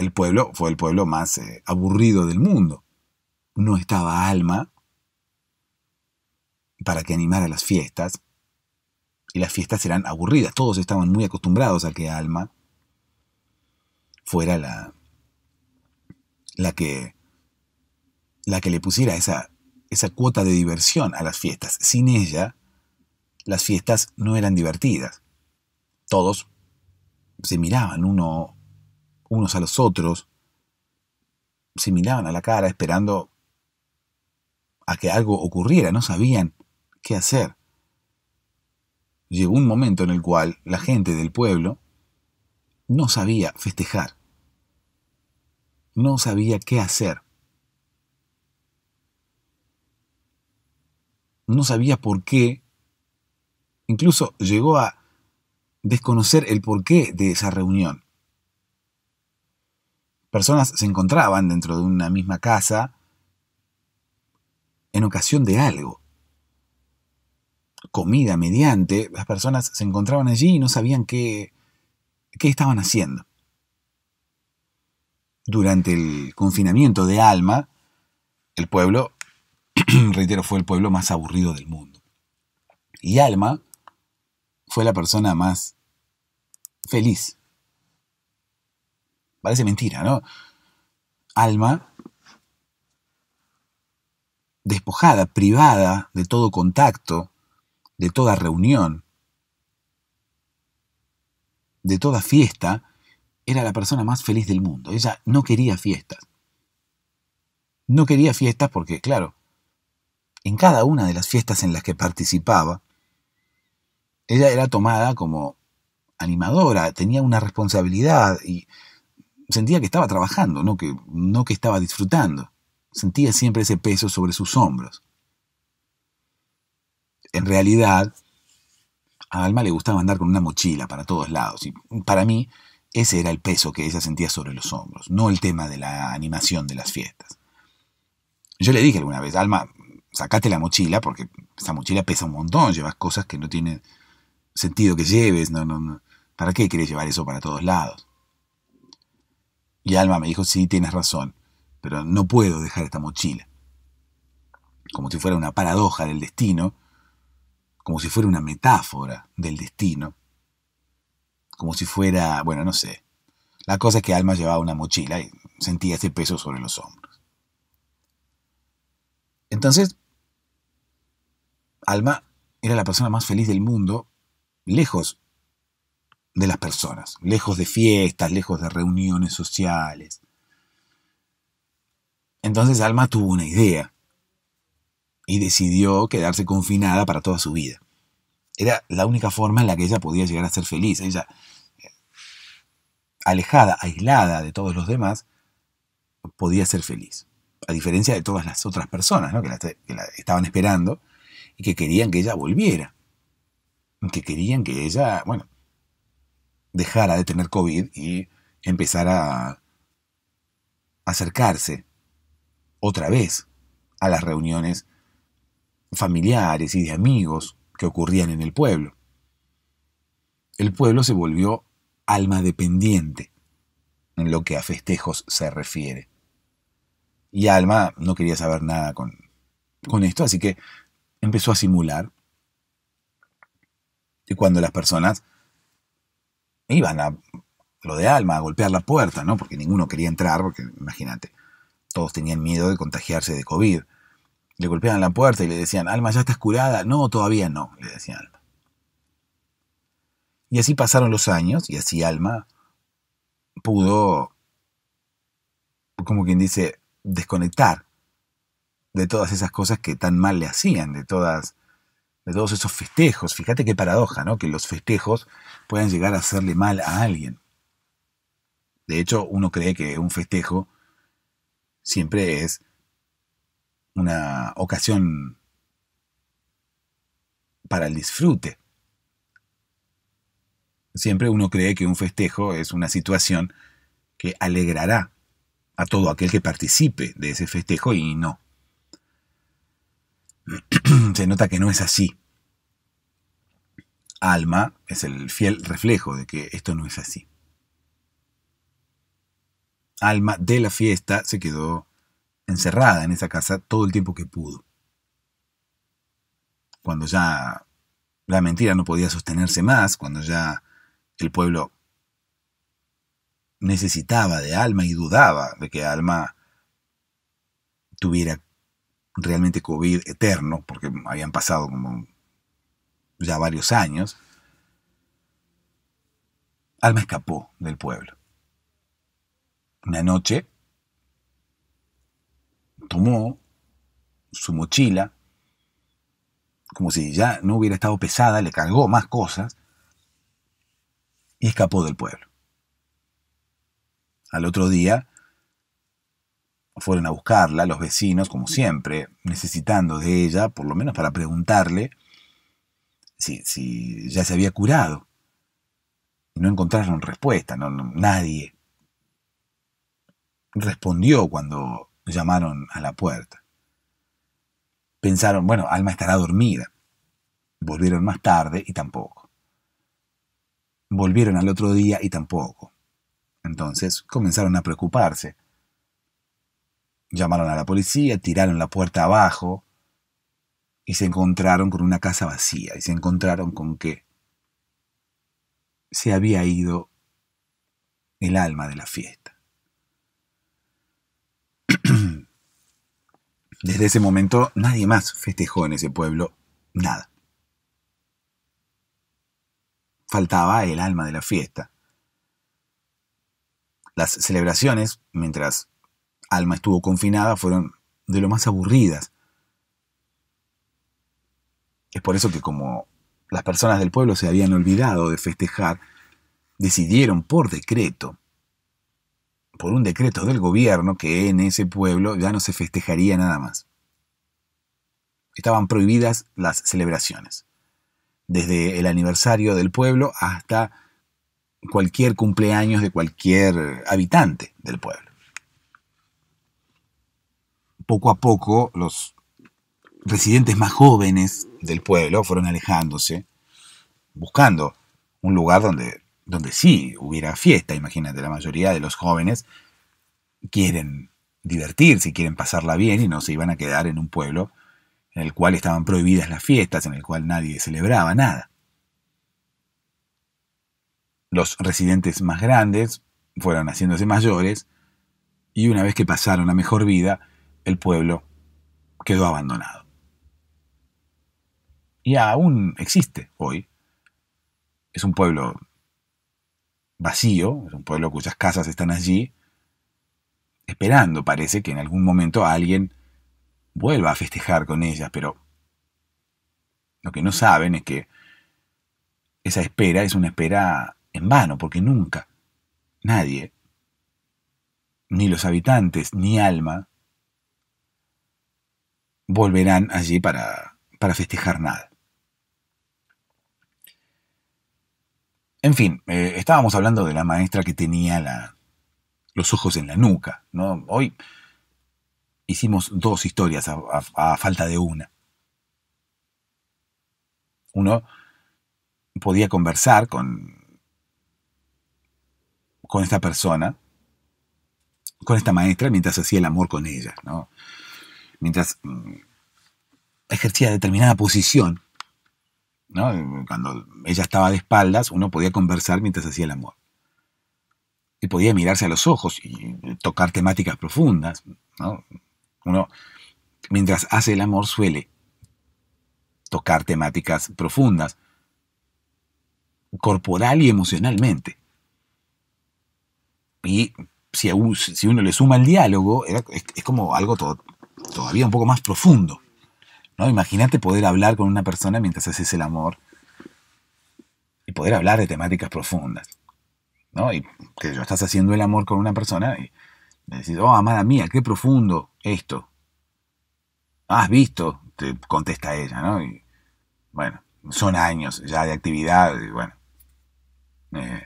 el pueblo fue el pueblo más eh, aburrido del mundo. No estaba alma para que animara las fiestas, y las fiestas eran aburridas, todos estaban muy acostumbrados a que Alma fuera la, la, que, la que le pusiera esa, esa cuota de diversión a las fiestas. Sin ella, las fiestas no eran divertidas. Todos se miraban uno unos a los otros, se miraban a la cara esperando a que algo ocurriera, no sabían qué hacer. Llegó un momento en el cual la gente del pueblo no sabía festejar, no sabía qué hacer, no sabía por qué, incluso llegó a desconocer el porqué de esa reunión personas se encontraban dentro de una misma casa en ocasión de algo. Comida mediante, las personas se encontraban allí y no sabían qué, estaban haciendo. Durante el confinamiento de Alma, el pueblo, reitero, fue el pueblo más aburrido del mundo. Y Alma fue la persona más feliz Parece mentira, ¿no? Alma despojada, privada de todo contacto, de toda reunión, de toda fiesta, era la persona más feliz del mundo. Ella no quería fiestas. No quería fiestas porque, claro, en cada una de las fiestas en las que participaba, ella era tomada como animadora, tenía una responsabilidad y sentía que estaba trabajando, no que, no que estaba disfrutando. Sentía siempre ese peso sobre sus hombros. En realidad, a Alma le gustaba andar con una mochila para todos lados y para mí ese era el peso que ella sentía sobre los hombros, no el tema de la animación de las fiestas. Yo le dije alguna vez, Alma, sacate la mochila porque esa mochila pesa un montón, llevas cosas que no tiene sentido que lleves, ¿Para qué querés llevar eso para todos lados? Y Alma me dijo, sí, tienes razón, pero no puedo dejar esta mochila. Como si fuera una paradoja del destino, como si fuera una metáfora del destino, como si fuera, bueno, no sé. La cosa es que Alma llevaba una mochila y sentía ese peso sobre los hombros. Entonces, Alma era la persona más feliz del mundo, lejos de las personas, lejos de fiestas, lejos de reuniones sociales. Entonces Alma tuvo una idea y decidió quedarse confinada para toda su vida. Era la única forma en la que ella podía llegar a ser feliz. Ella, alejada, aislada de todos los demás, podía ser feliz. A diferencia de todas las otras personas que, la, que la estaban esperando y que querían que ella volviera. Que querían que ella, bueno, dejara de tener COVID y empezara a acercarse otra vez a las reuniones familiares y de amigos que ocurrían en el pueblo. El pueblo se volvió alma dependiente en lo que a festejos se refiere. Y Alma no quería saber nada con, con esto, así que empezó a simular. Y cuando las personas iban a lo de alma, a golpear la puerta, ¿no? Porque ninguno quería entrar, porque imagínate, todos tenían miedo de contagiarse de COVID. Le golpeaban la puerta y le decían, Alma, ¿ya estás curada? No, todavía no, le decían Alma. Y así pasaron los años y así Alma pudo, como quien dice, desconectar de todas esas cosas que tan mal le hacían, de todas de todos esos festejos. Fíjate qué paradoja, ¿no? Que los festejos puedan llegar a hacerle mal a alguien. De hecho, uno cree que un festejo siempre es una ocasión para el disfrute. Siempre uno cree que un festejo es una situación que alegrará a todo aquel que participe de ese festejo y no se nota que no es así. Alma es el fiel reflejo de que esto no es así. Alma de la fiesta se quedó encerrada en esa casa todo el tiempo que pudo. Cuando ya la mentira no podía sostenerse más, cuando ya el pueblo necesitaba de Alma y dudaba de que Alma tuviera realmente COVID eterno, porque habían pasado como ya varios años, Alma escapó del pueblo. Una noche tomó su mochila, como si ya no hubiera estado pesada, le cargó más cosas y escapó del pueblo. Al otro día fueron a buscarla los vecinos, como mm. siempre, necesitando de ella, por lo menos para preguntarle si, ya se había curado. Y no encontraron respuesta, nadie respondió cuando llamaron a la puerta. Pensaron, bueno, Alma estará dormida. Volvieron más tarde y tampoco. Volvieron al otro día y tampoco. Entonces comenzaron a preocuparse. Llamaron a la policía, tiraron la puerta abajo y se encontraron con una casa vacía y se encontraron con que se había ido el alma de la fiesta. Desde ese momento nadie más festejó en ese pueblo nada. Faltaba el alma de la fiesta. Las celebraciones, mientras Alma estuvo confinada fueron de lo más aburridas. Es por eso que como las personas del pueblo se habían olvidado de festejar, decidieron por decreto, por un decreto del gobierno, que en ese pueblo ya no se festejaría nada más. Estaban prohibidas las celebraciones, desde el aniversario del pueblo hasta cualquier cumpleaños de cualquier habitante del pueblo poco a poco los residentes más jóvenes del pueblo fueron alejándose, buscando un lugar donde, donde sí hubiera fiesta. Imagínate, la mayoría de los jóvenes quieren divertirse, quieren pasarla bien y no se iban a quedar en un pueblo en el cual estaban prohibidas las fiestas, en el cual nadie celebraba nada. Los residentes más grandes fueron haciéndose mayores y una vez que pasaron la mejor vida, el pueblo quedó abandonado. Y aún existe hoy. Es un pueblo vacío, es un pueblo cuyas casas están allí, esperando, parece, que en algún momento alguien vuelva a festejar con ellas, pero lo que no saben es que esa espera es una espera en vano, porque nunca nadie, ni los habitantes, ni alma, volverán allí para, para festejar nada. En fin, eh, estábamos hablando de la maestra que tenía la, los ojos en la nuca. ¿no? Hoy hicimos dos historias a, falta de una. Uno podía conversar con, con esta persona, con esta maestra, mientras hacía el amor con ella. ¿no? mientras mm, ejercía determinada posición, cuando ella estaba de espaldas, uno podía conversar mientras hacía el amor. Y podía mirarse a los ojos y eh, tocar temáticas profundas. Uno, mientras hace el amor, suele tocar temáticas profundas, corporal y emocionalmente. Y si, uno le suma el diálogo, es, como algo todo, todavía un poco más profundo. ¿no? Imagínate poder hablar con una persona mientras haces el amor y poder hablar de temáticas profundas. ¿no? Y que yo estás haciendo el amor con una persona y me decís, oh, amada mía, qué profundo esto. ¿Has visto? Te contesta ella, ¿no? Y, bueno, son años ya de actividad y bueno. Eh,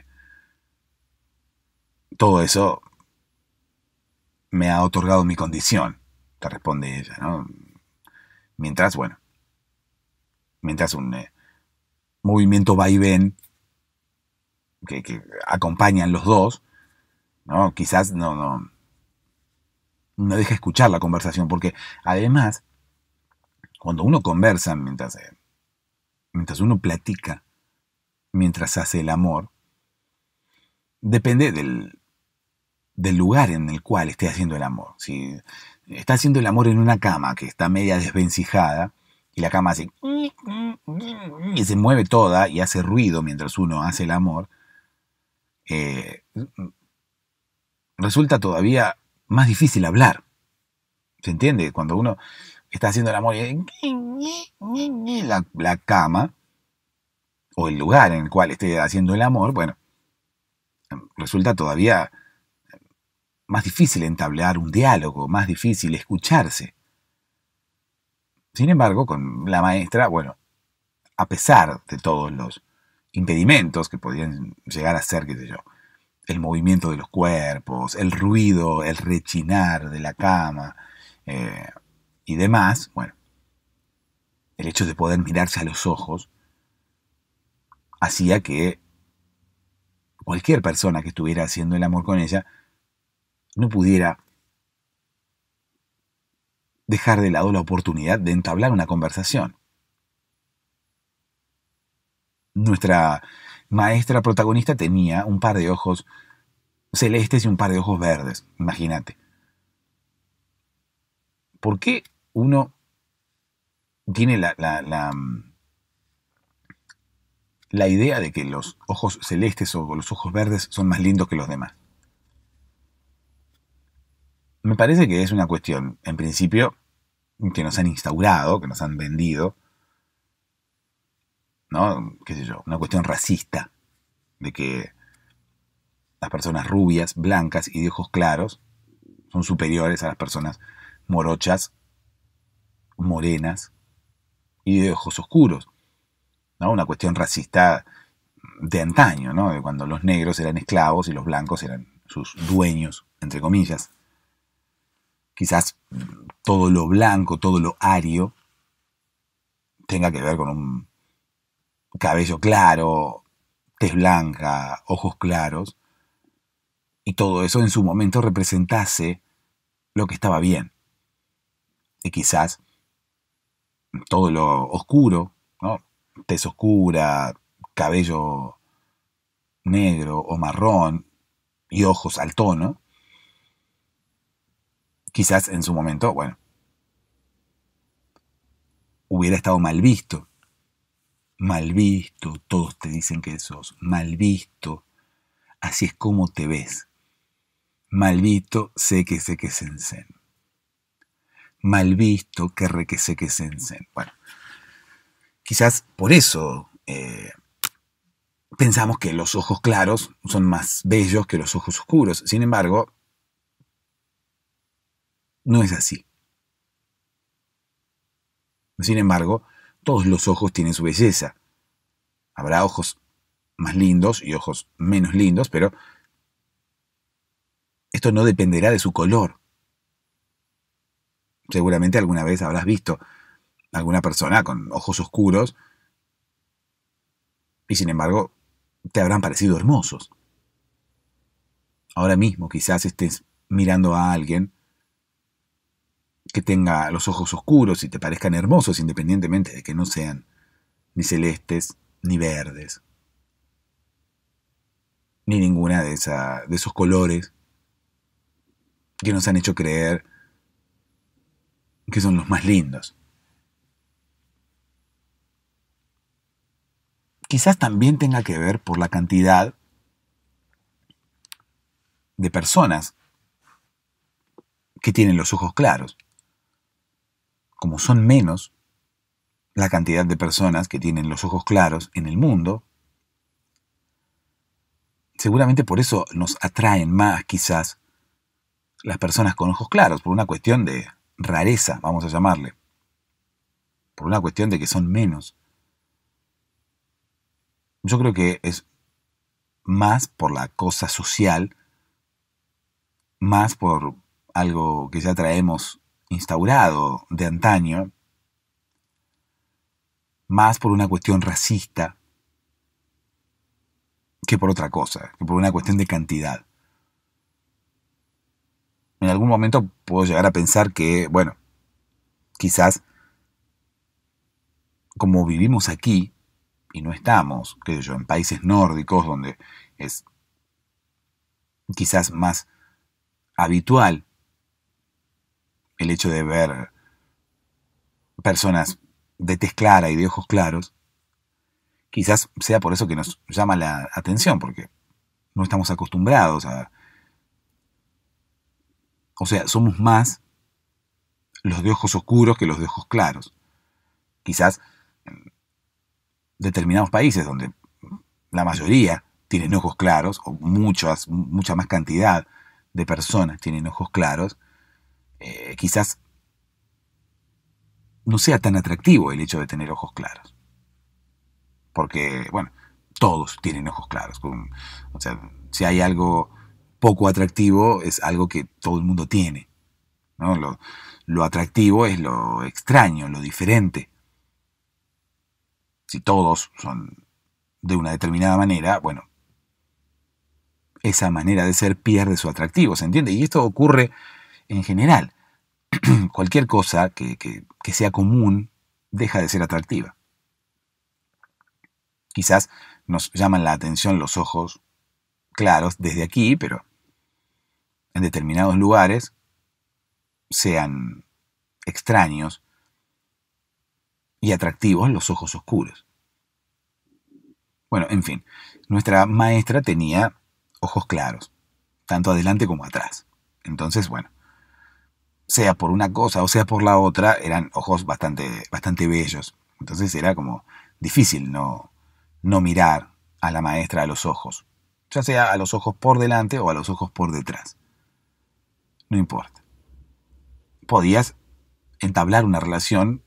todo eso me ha otorgado mi condición responde ella, ¿no? Mientras, bueno, mientras un eh, movimiento va y ven que, acompañan los dos, ¿no? Quizás no, no, no deja escuchar la conversación, porque además, cuando uno conversa, mientras, eh, mientras uno platica, mientras hace el amor, depende del, del lugar en el cual esté haciendo el amor. Si está haciendo el amor en una cama que está media desvencijada y la cama hace y se mueve toda y hace ruido mientras uno hace el amor, eh, resulta todavía más difícil hablar. ¿Se entiende? Cuando uno está haciendo el amor y la, la cama o el lugar en el cual esté haciendo el amor, bueno, resulta todavía más difícil entablar un diálogo, más difícil escucharse. Sin embargo, con la maestra, bueno, a pesar de todos los impedimentos que podían llegar a ser, qué sé yo, el movimiento de los cuerpos, el ruido, el rechinar de la cama eh, y demás, bueno, el hecho de poder mirarse a los ojos hacía que cualquier persona que estuviera haciendo el amor con ella no pudiera dejar de lado la oportunidad de entablar una conversación. Nuestra maestra protagonista tenía un par de ojos celestes y un par de ojos verdes, imagínate. ¿Por qué uno tiene la, la idea de que los ojos celestes o los ojos verdes son más lindos que los demás? Me parece que es una cuestión, en principio, que nos han instaurado, que nos han vendido, ¿no? ¿Qué sé yo? Una cuestión racista, de que las personas rubias, blancas y de ojos claros son superiores a las personas morochas, morenas y de ojos oscuros. ¿no? Una cuestión racista de antaño, ¿no? de cuando los negros eran esclavos y los blancos eran sus dueños, entre comillas quizás todo lo blanco, todo lo ario, tenga que ver con un cabello claro, tez blanca, ojos claros, y todo eso en su momento representase lo que estaba bien. Y quizás todo lo oscuro, tez oscura, cabello negro o marrón y ojos al tono, quizás en su momento, bueno, hubiera estado mal visto. Mal visto, todos te dicen que sos mal visto. Así es como te ves. Mal visto, sé que sé que sen. Mal visto, que re que se que sen. Bueno, quizás por eso eh, pensamos que los ojos claros son más bellos que los ojos oscuros. Sin embargo, no es así. Sin embargo, todos los ojos tienen su belleza. Habrá ojos más lindos y ojos menos lindos, pero esto no dependerá de su color. Seguramente alguna vez habrás visto alguna persona con ojos oscuros y sin embargo te habrán parecido hermosos. Ahora mismo quizás estés mirando a alguien que tenga los ojos oscuros y te parezcan hermosos independientemente de que no sean ni celestes ni verdes, ni ninguna de, de esos colores que nos han hecho creer que son los más lindos. Quizás también tenga que ver por la cantidad de personas que tienen los ojos claros como son menos la cantidad de personas que tienen los ojos claros en el mundo, seguramente por eso nos atraen más quizás las personas con ojos claros, por una cuestión de rareza, vamos a llamarle, por una cuestión de que son menos. Yo creo que es más por la cosa social, más por algo que ya traemos instaurado de antaño, más por una cuestión racista que por otra cosa, que por una cuestión de cantidad. En algún momento puedo llegar a pensar que, bueno, quizás como vivimos aquí, y no estamos, creo yo, en países nórdicos donde es quizás más habitual el hecho de ver personas de tez clara y de ojos claros, quizás sea por eso que nos llama la atención, porque no estamos acostumbrados a... O sea, somos más los de ojos oscuros que los de ojos claros. Quizás determinados países donde la mayoría tienen ojos claros, o muchas, mucha más cantidad de personas tienen ojos claros, eh, quizás no sea tan atractivo el hecho de tener ojos claros. Porque, bueno, todos tienen ojos claros. o sea, si hay algo poco atractivo, es algo que todo el mundo tiene. lo atractivo es lo extraño, lo diferente. Si todos son de una determinada manera, bueno, esa manera de ser pierde su atractivo, ¿se entiende? Y esto ocurre en general. Cualquier cosa que, sea común deja de ser atractiva. Quizás nos llaman la atención los ojos claros desde aquí, pero en determinados lugares, sean extraños y atractivos los ojos oscuros. Bueno, en fin, nuestra maestra tenía ojos claros, tanto adelante como atrás. Entonces, bueno, sea por una cosa o sea por la otra, eran ojos bastante, bastante bellos. Entonces era como difícil no, no mirar a la maestra a los ojos, ya sea a los ojos por delante o a los ojos por detrás. No importa. Podías entablar una relación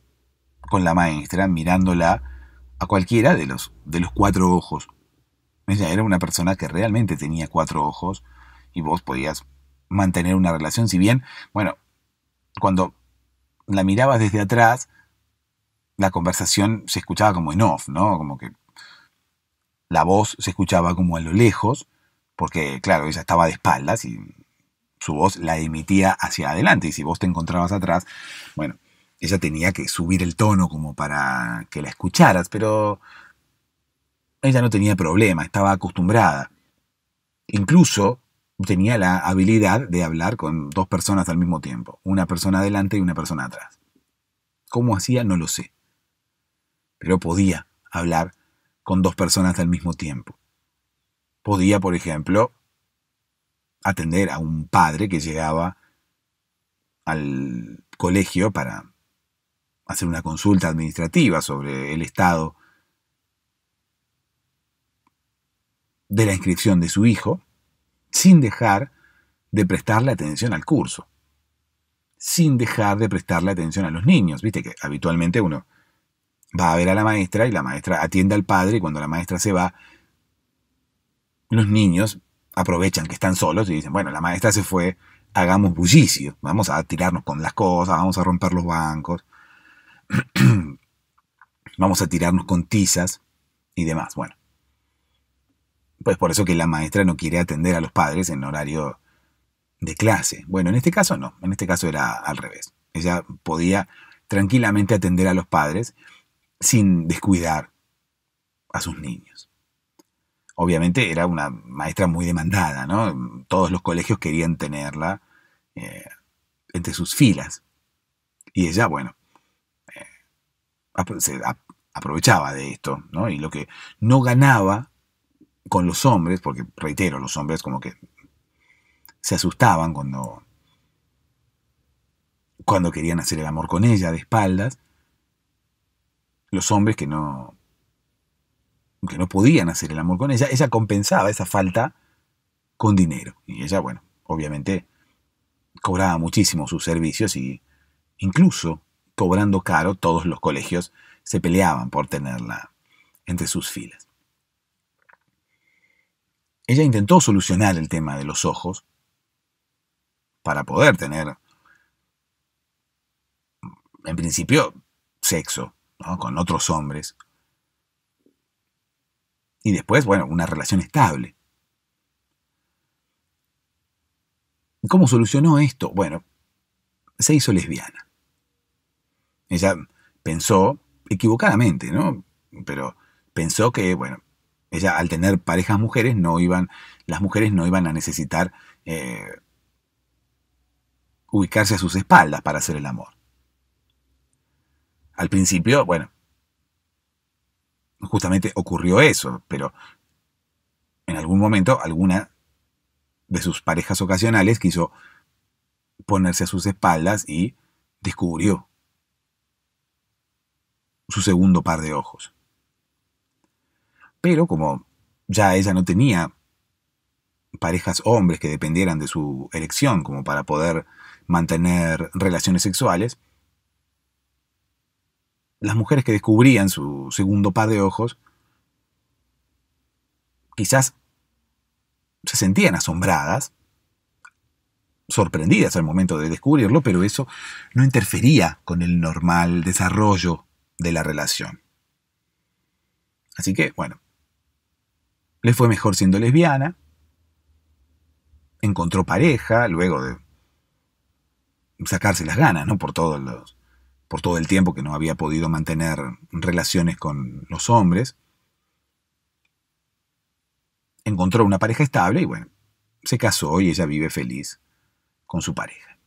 con la maestra mirándola a cualquiera de los, de los cuatro ojos. era una persona que realmente tenía cuatro ojos y vos podías mantener una relación, si bien, bueno, cuando la mirabas desde atrás, la conversación se escuchaba como en off, ¿no? Como que la voz se escuchaba como a lo lejos, porque claro, ella estaba de espaldas y su voz la emitía hacia adelante, y si vos te encontrabas atrás, bueno, ella tenía que subir el tono como para que la escucharas, pero ella no tenía problema, estaba acostumbrada. Incluso tenía la habilidad de hablar con dos personas al mismo tiempo, una persona adelante y una persona atrás. ¿Cómo hacía? No lo sé. Pero podía hablar con dos personas al mismo tiempo. Podía, por ejemplo, atender a un padre que llegaba al colegio para hacer una consulta administrativa sobre el estado de la inscripción de su hijo sin dejar de prestarle atención al curso, sin dejar de prestarle atención a los niños. Viste que habitualmente uno va a ver a la maestra y la maestra atiende al padre y cuando la maestra se va, los niños aprovechan que están solos y dicen, bueno, la maestra se fue, hagamos bullicio, vamos a tirarnos con las cosas, vamos a romper los bancos, vamos a tirarnos con tizas y demás. Bueno, pues por eso que la maestra no quiere atender a los padres en horario de clase. Bueno, en este caso no, en este caso era al revés. Ella podía tranquilamente atender a los padres sin descuidar a sus niños. Obviamente era una maestra muy demandada, ¿no? Todos los colegios querían tenerla eh, entre sus filas. Y ella, bueno, eh, se aprovechaba de esto, ¿no? Y lo que no ganaba con los hombres, porque reitero, los hombres como que se asustaban cuando, cuando querían hacer el amor con ella de espaldas. Los hombres que no, que no podían hacer el amor con ella, ella compensaba esa falta con dinero. Y ella, bueno, obviamente cobraba muchísimo sus servicios y incluso cobrando caro todos los colegios se peleaban por tenerla entre sus filas. Ella intentó solucionar el tema de los ojos para poder tener, en principio, sexo con otros hombres. Y después, bueno, una relación estable. cómo solucionó esto? Bueno, se hizo lesbiana. Ella pensó, equivocadamente, ¿no? Pero pensó que, bueno, ella al tener parejas mujeres no iban, las mujeres no iban a necesitar eh, ubicarse a sus espaldas para hacer el amor. Al principio, bueno, justamente ocurrió eso, pero en algún momento alguna de sus parejas ocasionales quiso ponerse a sus espaldas y descubrió su segundo par de ojos. Pero como ya ella no tenía parejas hombres que dependieran de su elección como para poder mantener relaciones sexuales, las mujeres que descubrían su segundo par de ojos quizás se sentían asombradas, sorprendidas al momento de descubrirlo, pero eso no interfería con el normal desarrollo de la relación. Así que, bueno, le fue mejor siendo lesbiana. Encontró pareja luego de sacarse las ganas, ¿no? Por todos los, por todo el tiempo que no había podido mantener relaciones con los hombres. Encontró una pareja estable y bueno, se casó y ella vive feliz con su pareja.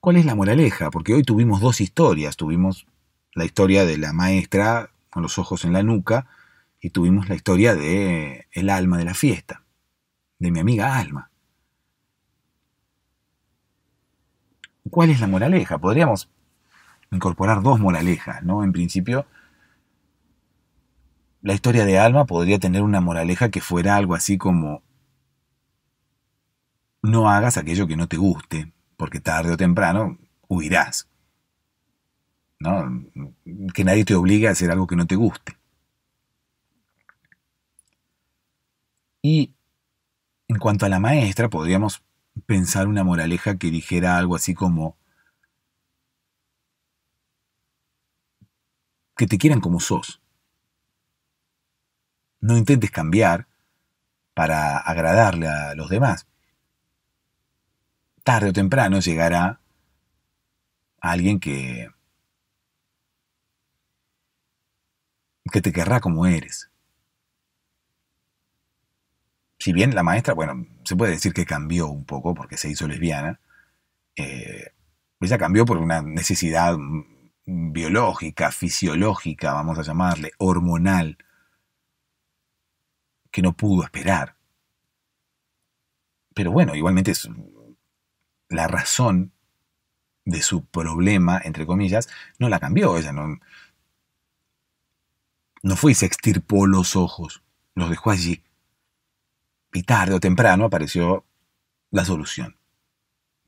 ¿Cuál es la moraleja? Porque hoy tuvimos dos historias, tuvimos la historia de la maestra con los ojos en la nuca y tuvimos la historia de el alma de la fiesta, de mi amiga Alma. ¿Cuál es la moraleja? Podríamos incorporar dos moralejas, ¿no? En principio, la historia de Alma podría tener una moraleja que fuera algo así como no hagas aquello que no te guste, porque tarde o temprano huirás. ¿no? Que nadie te obligue a hacer algo que no te guste. Y en cuanto a la maestra, podríamos pensar una moraleja que dijera algo así como que te quieran como sos. No intentes cambiar para agradarle a los demás. Tarde o temprano llegará alguien que que te querrá como eres. Si bien la maestra, bueno, se puede decir que cambió un poco porque se hizo lesbiana, eh, ella cambió por una necesidad mm, biológica, fisiológica, vamos a llamarle, hormonal, que no pudo esperar. Pero bueno, igualmente es la razón de su problema, entre comillas, no la cambió. Ella no, no fue y se extirpó los ojos, los dejó allí. Y tarde o temprano apareció la solución.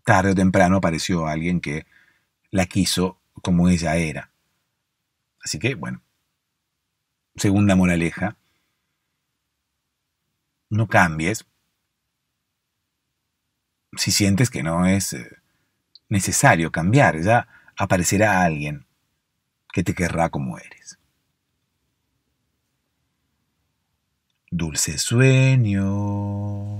Tarde o temprano apareció alguien que la quiso como ella era. Así que, bueno, segunda moraleja, no cambies si sientes que no es eh, necesario cambiar, ya aparecerá alguien que te querrá como eres. Dulce sueño.